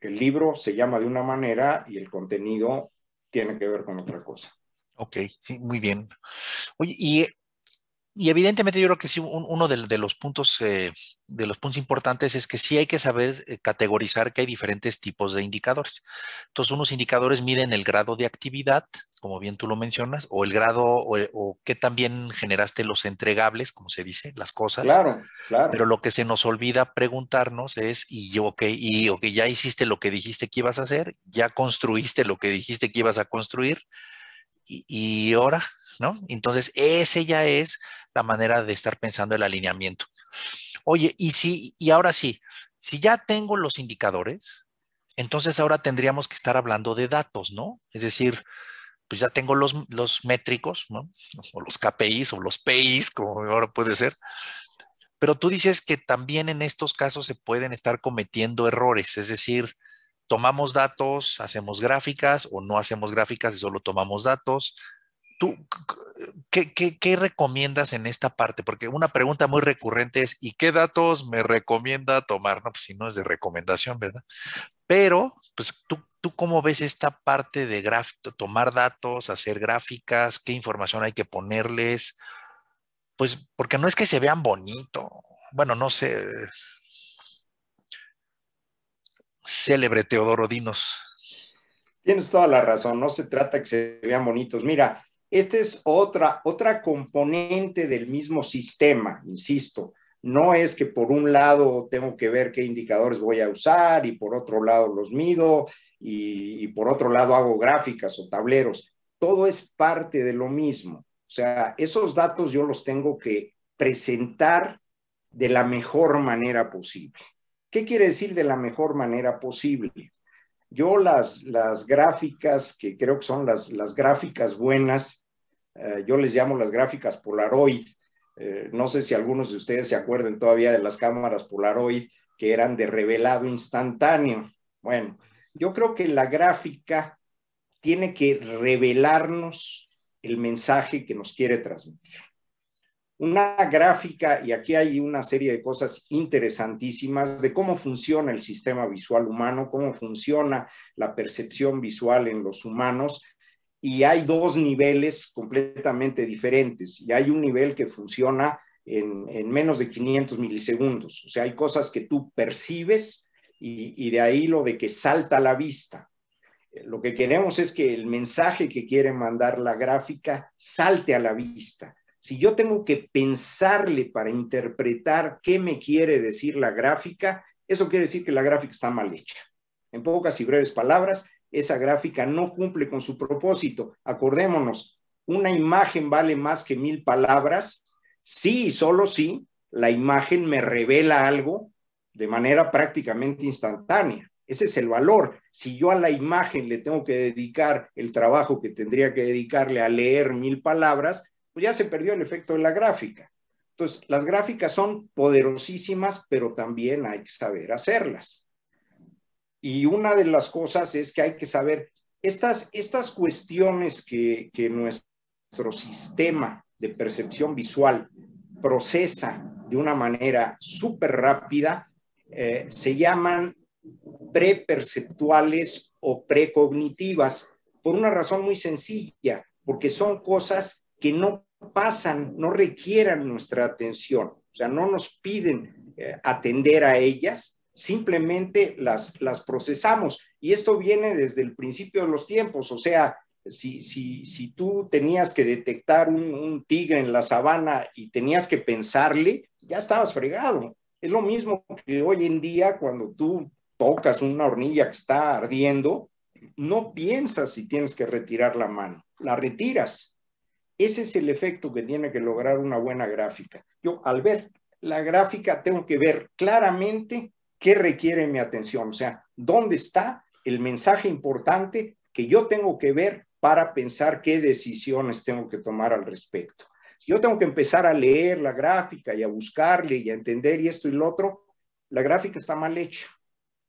el libro se llama de una manera y el contenido tiene que ver con otra cosa. Ok, sí, muy bien. Oye, y y evidentemente yo creo que sí, uno de, los puntos, eh, de los puntos importantes es que sí hay que saber eh, categorizar que hay diferentes tipos de indicadores. Entonces, unos indicadores miden el grado de actividad, como bien tú lo mencionas, o el grado, o, qué que también generaste los entregables, como se dice, las cosas. Claro, claro. Pero lo que se nos olvida preguntarnos es, y yo, ok, y ok, ya hiciste lo que dijiste que ibas a hacer, ya construiste lo que dijiste que ibas a construir, y, ahora, ¿no? Entonces, ese ya es la manera de estar pensando el alineamiento. Oye, y sí, y ahora sí, si ya tengo los indicadores, entonces ahora tendríamos que estar hablando de datos, ¿no? Es decir, pues ya tengo los, los métricos, ¿no? O los KPIs o los PIs, como ahora puede ser. Pero tú dices que también en estos casos se pueden estar cometiendo errores, es decir, tomamos datos, hacemos gráficas o no hacemos gráficas y solo tomamos datos. ¿Tú qué, qué, recomiendas en esta parte? Porque una pregunta muy recurrente es, ¿y qué datos me recomienda tomar? No, pues si no es de recomendación, ¿verdad? Pero, pues tú, ¿tú cómo ves esta parte de tomar datos, hacer gráficas, qué información hay que ponerles? Pues porque no es que se vean bonito. Bueno, no sé, célebre Teodoro Dinos. Tienes toda la razón, no se trata que se vean bonitos. Mira, este es otra, otra componente del mismo sistema, insisto. No es que por un lado tengo que ver qué indicadores voy a usar y por otro lado los mido y, y por otro lado hago gráficas o tableros. Todo es parte de lo mismo. O sea, esos datos yo los tengo que presentar de la mejor manera posible. ¿Qué quiere decir de la mejor manera posible? Yo las, las gráficas, que creo que son las, las gráficas buenas, eh, yo les llamo las gráficas Polaroid. Eh, no sé si algunos de ustedes se acuerden todavía de las cámaras Polaroid que eran de revelado instantáneo. Bueno, yo creo que la gráfica tiene que revelarnos el mensaje que nos quiere transmitir una gráfica, y aquí hay una serie de cosas interesantísimas de cómo funciona el sistema visual humano, cómo funciona la percepción visual en los humanos, y hay dos niveles completamente diferentes, y hay un nivel que funciona en, menos de 500 milisegundos, o sea, hay cosas que tú percibes y, y de ahí lo de que salta a la vista, lo que queremos es que el mensaje que quiere mandar la gráfica salte a la vista si yo tengo que pensarle para interpretar qué me quiere decir la gráfica, eso quiere decir que la gráfica está mal hecha. En pocas y breves palabras, esa gráfica no cumple con su propósito. Acordémonos, una imagen vale más que mil palabras, sí y solo sí, la imagen me revela algo de manera prácticamente instantánea. Ese es el valor. Si yo a la imagen le tengo que dedicar el trabajo que tendría que dedicarle a leer mil palabras, pues ya se perdió el efecto de la gráfica. Entonces, las gráficas son poderosísimas, pero también hay que saber hacerlas. Y una de las cosas es que hay que saber estas, estas cuestiones que, que nuestro sistema de percepción visual procesa de una manera súper rápida, eh, se llaman preperceptuales o precognitivas, por una razón muy sencilla, porque son cosas que no pasan, no requieran nuestra atención, o sea, no nos piden eh, atender a ellas, simplemente las, las procesamos. Y esto viene desde el principio de los tiempos, o sea, si, tú tenías que detectar un, un tigre en la sabana y tenías que pensarle, ya estabas fregado. Es lo mismo que hoy en día cuando tú tocas una hornilla que está ardiendo, no piensas si tienes que retirar la mano, la retiras ese es el efecto que tiene que lograr una buena gráfica. Yo al ver la gráfica tengo que ver claramente qué requiere mi atención, o sea, dónde está el mensaje importante que yo tengo que ver para pensar qué decisiones tengo que tomar al respecto. Si yo tengo que empezar a leer la gráfica y a buscarle y a entender y esto y lo otro, la gráfica está mal hecha.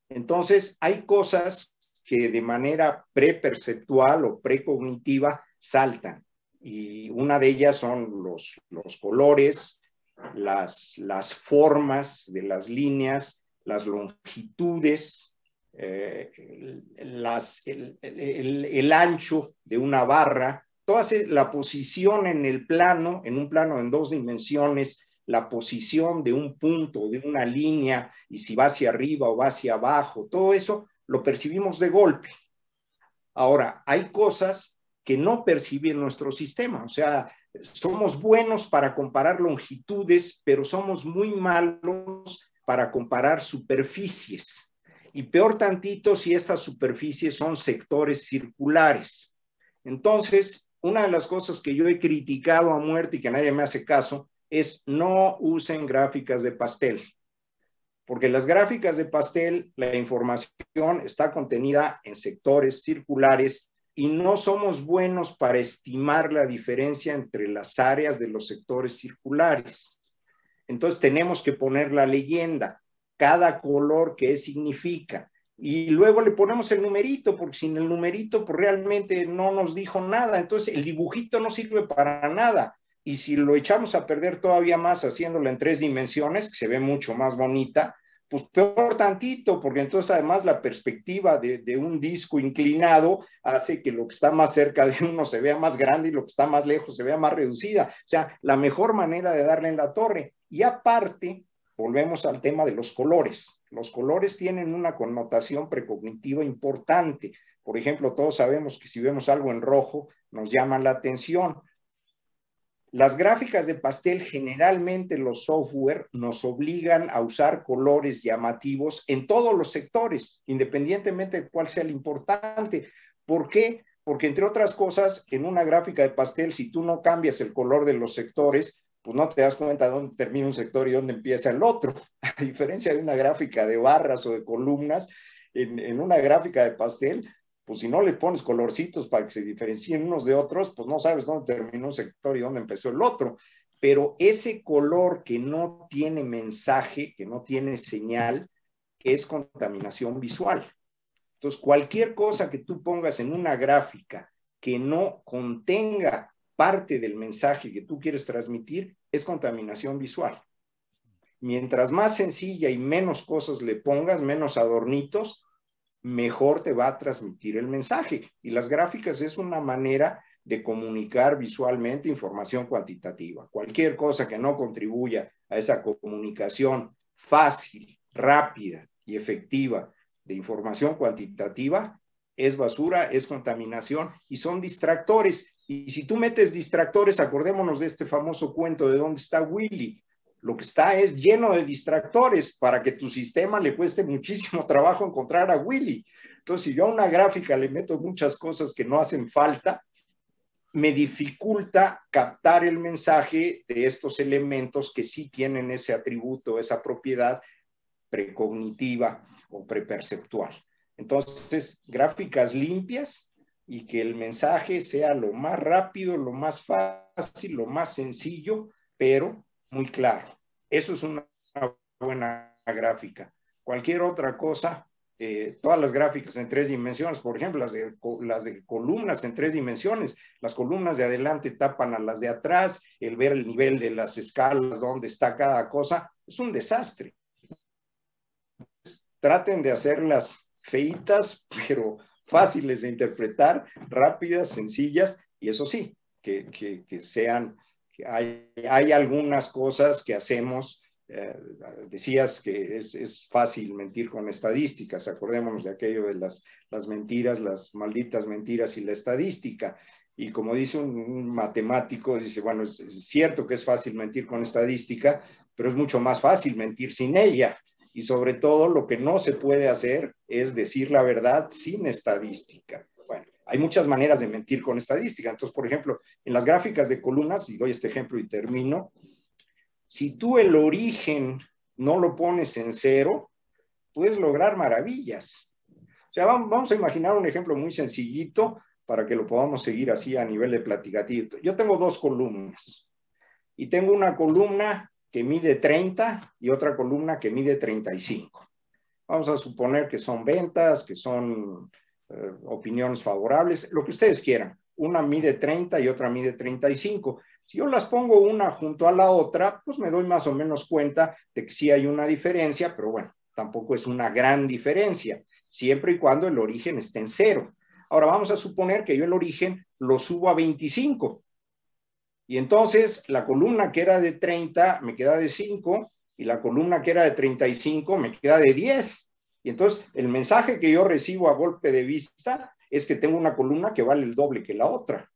Entonces, hay cosas que de manera preperceptual o precognitiva saltan y una de ellas son los, los colores, las, formas de las líneas, las longitudes, eh, el, ancho de una barra, toda la posición en el plano, en un plano en dos dimensiones, la posición de un punto, de una línea, y si va hacia arriba o va hacia abajo, todo eso lo percibimos de golpe. Ahora, hay cosas que no perciben nuestro sistema. O sea, somos buenos para comparar longitudes, pero somos muy malos para comparar superficies. Y peor tantito si estas superficies son sectores circulares. Entonces, una de las cosas que yo he criticado a muerte y que nadie me hace caso es no usen gráficas de pastel. Porque las gráficas de pastel, la información está contenida en sectores circulares y no somos buenos para estimar la diferencia entre las áreas de los sectores circulares. Entonces tenemos que poner la leyenda, cada color que significa. Y luego le ponemos el numerito, porque sin el numerito pues realmente no nos dijo nada. Entonces el dibujito no sirve para nada. Y si lo echamos a perder todavía más haciéndolo en tres dimensiones, que se ve mucho más bonita, pues peor tantito, porque entonces además la perspectiva de, un disco inclinado hace que lo que está más cerca de uno se vea más grande y lo que está más lejos se vea más reducida. O sea, la mejor manera de darle en la torre. Y aparte, volvemos al tema de los colores. Los colores tienen una connotación precognitiva importante. Por ejemplo, todos sabemos que si vemos algo en rojo, nos llama la atención las gráficas de pastel generalmente los software nos obligan a usar colores llamativos en todos los sectores, independientemente de cuál sea el importante. ¿Por qué? Porque entre otras cosas, en una gráfica de pastel, si tú no cambias el color de los sectores, pues no te das cuenta dónde termina un sector y dónde empieza el otro. A diferencia de una gráfica de barras o de columnas, en una gráfica de pastel, pues si no le pones colorcitos para que se diferencien unos de otros, pues no sabes dónde terminó un sector y dónde empezó el otro. Pero ese color que no tiene mensaje, que no tiene señal, es contaminación visual. Entonces, cualquier cosa que tú pongas en una gráfica que no contenga parte del mensaje que tú quieres transmitir, es contaminación visual. Mientras más sencilla y menos cosas le pongas, menos adornitos, mejor te va a transmitir el mensaje. Y las gráficas es una manera de comunicar visualmente información cuantitativa. Cualquier cosa que no contribuya a esa comunicación fácil, rápida y efectiva de información cuantitativa es basura, es contaminación y son distractores. Y si tú metes distractores, acordémonos de este famoso cuento de dónde está Willy lo que está es lleno de distractores para que tu sistema le cueste muchísimo trabajo encontrar a Willy. Entonces, si yo a una gráfica le meto muchas cosas que no hacen falta, me dificulta captar el mensaje de estos elementos que sí tienen ese atributo, esa propiedad precognitiva o preperceptual. Entonces, gráficas limpias y que el mensaje sea lo más rápido, lo más fácil, lo más sencillo, pero muy claro. Eso es una buena gráfica. Cualquier otra cosa, eh, todas las gráficas en tres dimensiones, por ejemplo, las de, las de columnas en tres dimensiones, las columnas de adelante tapan a las de atrás, el ver el nivel de las escalas, dónde está cada cosa, es un desastre. Pues, traten de hacerlas feitas, pero fáciles de interpretar, rápidas, sencillas, y eso sí, que, que sean hay, algunas cosas que hacemos eh, decías que es, fácil mentir con estadísticas, acordémonos de aquello de las, mentiras, las malditas mentiras y la estadística. Y como dice un, matemático, dice, bueno, es, cierto que es fácil mentir con estadística, pero es mucho más fácil mentir sin ella. Y sobre todo lo que no se puede hacer es decir la verdad sin estadística hay muchas maneras de mentir con estadística. Entonces, por ejemplo, en las gráficas de columnas, y doy este ejemplo y termino, si tú el origen no lo pones en cero, puedes lograr maravillas. O sea, vamos a imaginar un ejemplo muy sencillito para que lo podamos seguir así a nivel de platigatito. Yo tengo dos columnas y tengo una columna que mide 30 y otra columna que mide 35. Vamos a suponer que son ventas, que son eh, opiniones favorables, lo que ustedes quieran. Una mide 30 y otra mide 35. Si yo las pongo una junto a la otra, pues me doy más o menos cuenta de que sí hay una diferencia, pero bueno, tampoco es una gran diferencia, siempre y cuando el origen esté en cero. Ahora vamos a suponer que yo el origen lo subo a 25. Y entonces la columna que era de 30 me queda de 5 y la columna que era de 35 me queda de 10. Y entonces el mensaje que yo recibo a golpe de vista es que tengo una columna que vale el doble que la otra.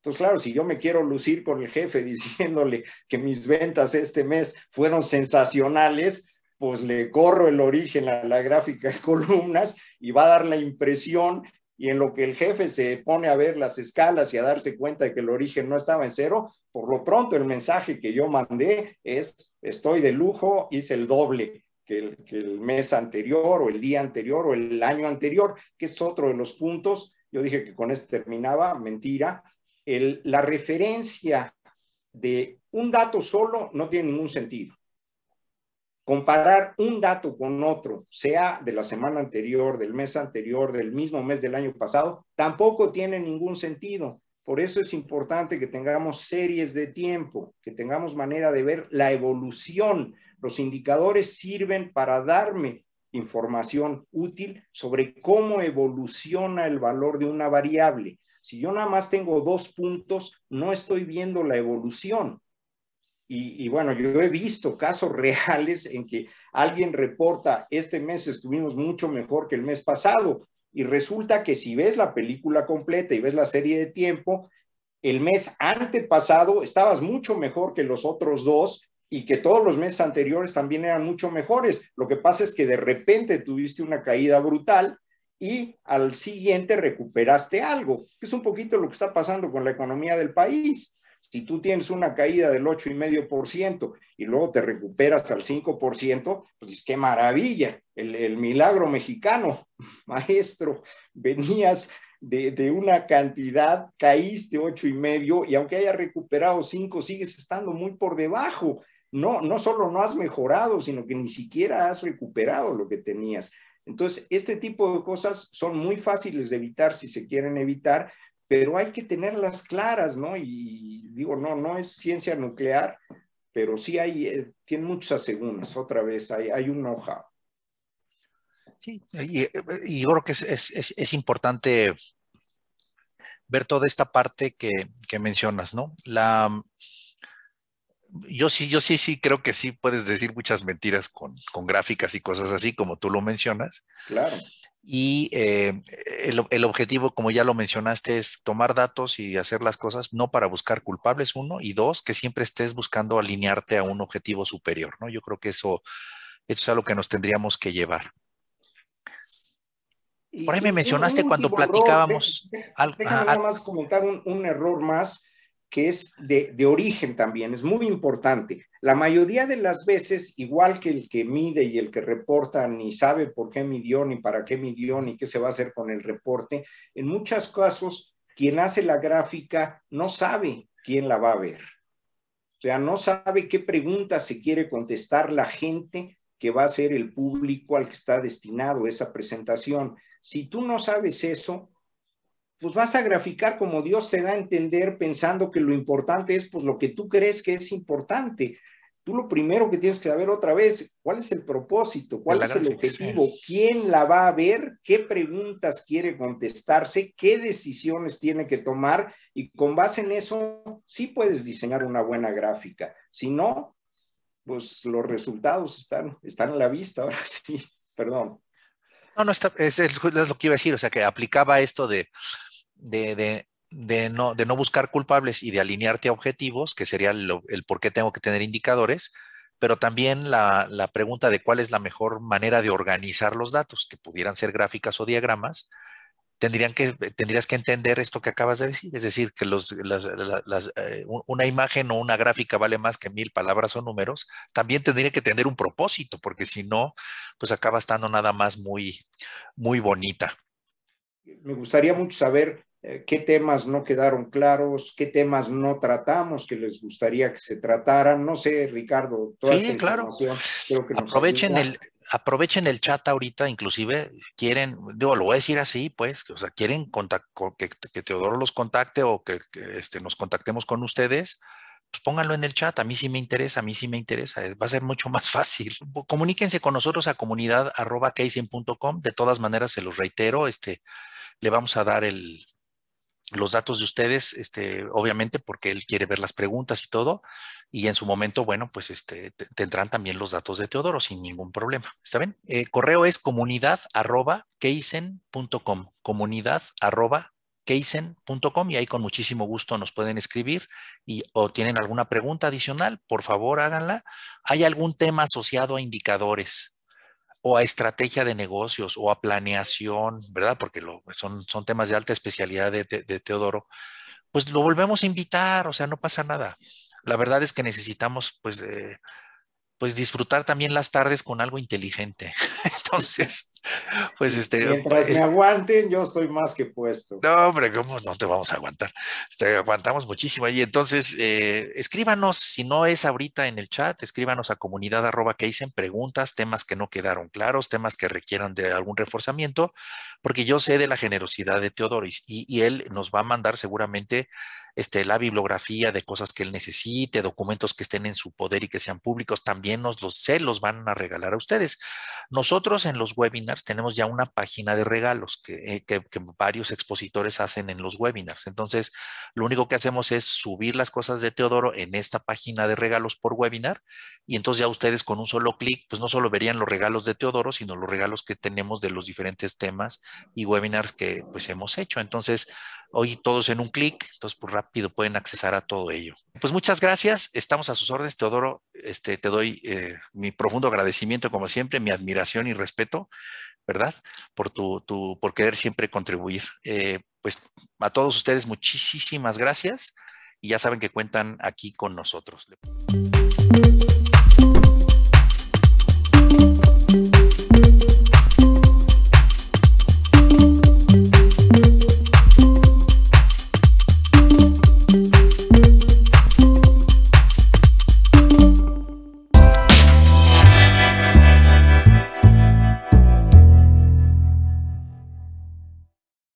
Entonces, claro, si yo me quiero lucir con el jefe diciéndole que mis ventas este mes fueron sensacionales, pues le corro el origen a la gráfica de columnas y va a dar la impresión y en lo que el jefe se pone a ver las escalas y a darse cuenta de que el origen no estaba en cero, por lo pronto el mensaje que yo mandé es, estoy de lujo, hice el doble que el, mes anterior o el día anterior o el año anterior, que es otro de los puntos. Yo dije que con esto terminaba, mentira. la referencia de un dato solo no tiene ningún sentido. Comparar un dato con otro, sea de la semana anterior, del mes anterior, del mismo mes del año pasado, tampoco tiene ningún sentido. Por eso es importante que tengamos series de tiempo, que tengamos manera de ver la evolución los indicadores sirven para darme información útil sobre cómo evoluciona el valor de una variable. Si yo nada más tengo dos puntos, no estoy viendo la evolución. Y, bueno, yo he visto casos reales en que alguien reporta, este mes estuvimos mucho mejor que el mes pasado. Y resulta que si ves la película completa y ves la serie de tiempo, el mes antepasado estabas mucho mejor que los otros dos y que todos los meses anteriores también eran mucho mejores. Lo que pasa es que de repente tuviste una caída brutal y al siguiente recuperaste algo, que es un poquito lo que está pasando con la economía del país. Si tú tienes una caída del 8,5% y luego te recuperas al 5%, pues qué maravilla, el, milagro mexicano, maestro, venías de, de, una cantidad, caíste 8,5% y aunque haya recuperado 5%, sigues estando muy por debajo no, no solo no has mejorado, sino que ni siquiera has recuperado lo que tenías. Entonces, este tipo de cosas son muy fáciles de evitar si se quieren evitar, pero hay que tenerlas claras, ¿no? Y digo, no, no es ciencia nuclear, pero sí hay, eh, tiene muchas segundas. otra vez, hay, un know-how. Sí, y, yo creo que es, importante ver toda esta parte que, que mencionas, ¿no? La, yo sí, yo sí, sí, creo que sí puedes decir muchas mentiras con, con gráficas y cosas así, como tú lo mencionas. Claro. Y eh, el, el, objetivo, como ya lo mencionaste, es tomar datos y hacer las cosas, no para buscar culpables, uno, y dos, que siempre estés buscando alinearte a un objetivo superior, ¿no? Yo creo que eso, eso es algo que nos tendríamos que llevar. Por ahí me mencionaste cuando platicábamos. Déjame, algo, nada más comentar un, un error más que es de, origen también, es muy importante. La mayoría de las veces, igual que el que mide y el que reporta, ni sabe por qué midió, ni para qué midió, ni qué se va a hacer con el reporte, en muchos casos, quien hace la gráfica no sabe quién la va a ver. O sea, no sabe qué preguntas se quiere contestar la gente que va a ser el público al que está destinado esa presentación. Si tú no sabes eso, pues vas a graficar como Dios te da a entender pensando que lo importante es pues lo que tú crees que es importante. Tú lo primero que tienes que saber otra vez, ¿cuál es el propósito? ¿Cuál es el objetivo? ¿Quién la va a ver? ¿Qué preguntas quiere contestarse? ¿Qué decisiones tiene que tomar? Y con base en eso, sí puedes diseñar una buena gráfica. Si no, pues los resultados están, están a la vista ahora sí. Perdón. No, no es, lo que iba a decir, o sea, que aplicaba esto de, no, de no buscar culpables y de alinearte a objetivos, que sería el por qué tengo que tener indicadores, pero también la, la, pregunta de cuál es la mejor manera de organizar los datos, que pudieran ser gráficas o diagramas, eh, tendrías que entender esto que acabas de decir, es decir, que eh, una imagen o una gráfica vale más que mil palabras o números, también tendría que tener un propósito, porque si no, pues acaba estando nada más muy, muy bonita. Me gustaría mucho saber eh, qué temas no quedaron claros, qué temas no tratamos que les gustaría que se trataran. No sé, Ricardo, toda sí, claro. aprovechen, el, aprovechen el chat ahorita, inclusive quieren, digo, lo voy a decir así, pues, o sea, quieren que, Teodoro los contacte o que, este, nos contactemos con ustedes. Pues pónganlo en el chat, a mí sí me interesa, a mí sí me interesa, eh, va a ser mucho más fácil. Comuníquense con nosotros a comunidad de todas maneras se los reitero, este, le vamos a dar el, los datos de ustedes, este, obviamente porque él quiere ver las preguntas y todo, y en su momento, bueno, pues este, tendrán también los datos de Teodoro sin ningún problema, ¿está bien? Eh, correo es comunidad arroba comunidad arroba y ahí con muchísimo gusto nos pueden escribir y o tienen alguna pregunta adicional, por favor háganla. ¿Hay algún tema asociado a indicadores? o a estrategia de negocios o a planeación, ¿verdad? Porque lo, pues, son, son temas de alta especialidad de, Teodoro, pues lo volvemos a invitar, o sea, no pasa nada. La verdad es que necesitamos, pues, eh, pues disfrutar también las tardes con algo inteligente. Entonces, pues este. Mientras me aguanten, yo estoy más que puesto. No, hombre, ¿cómo no te vamos a aguantar? Te aguantamos muchísimo. Y entonces, eh, escríbanos, si no es ahorita en el chat, escríbanos a comunidad que dicen preguntas, temas que no quedaron claros, temas que requieran de algún reforzamiento, porque yo sé de la generosidad de Teodoris y, él nos va a mandar seguramente. Este, la bibliografía de cosas que él necesite, documentos que estén en su poder y que sean públicos, también nos los, se los van a regalar a ustedes. Nosotros en los webinars tenemos ya una página de regalos eh, que, varios expositores hacen en los webinars. Entonces, lo único que hacemos es subir las cosas de Teodoro en esta página de regalos por webinar y entonces ya ustedes con un solo clic, pues no solo verían los regalos de Teodoro, sino los regalos que tenemos de los diferentes temas y webinars que pues hemos hecho. Entonces, hoy todos en un clic, entonces por pues, rápido pueden accesar a todo ello. Pues muchas gracias, estamos a sus órdenes, Teodoro este, te doy eh, mi profundo agradecimiento, como siempre, mi admiración y respeto, ¿verdad? Por, tu, por querer siempre contribuir. Eh, pues a todos ustedes muchísimas gracias y ya saben que cuentan aquí con nosotros.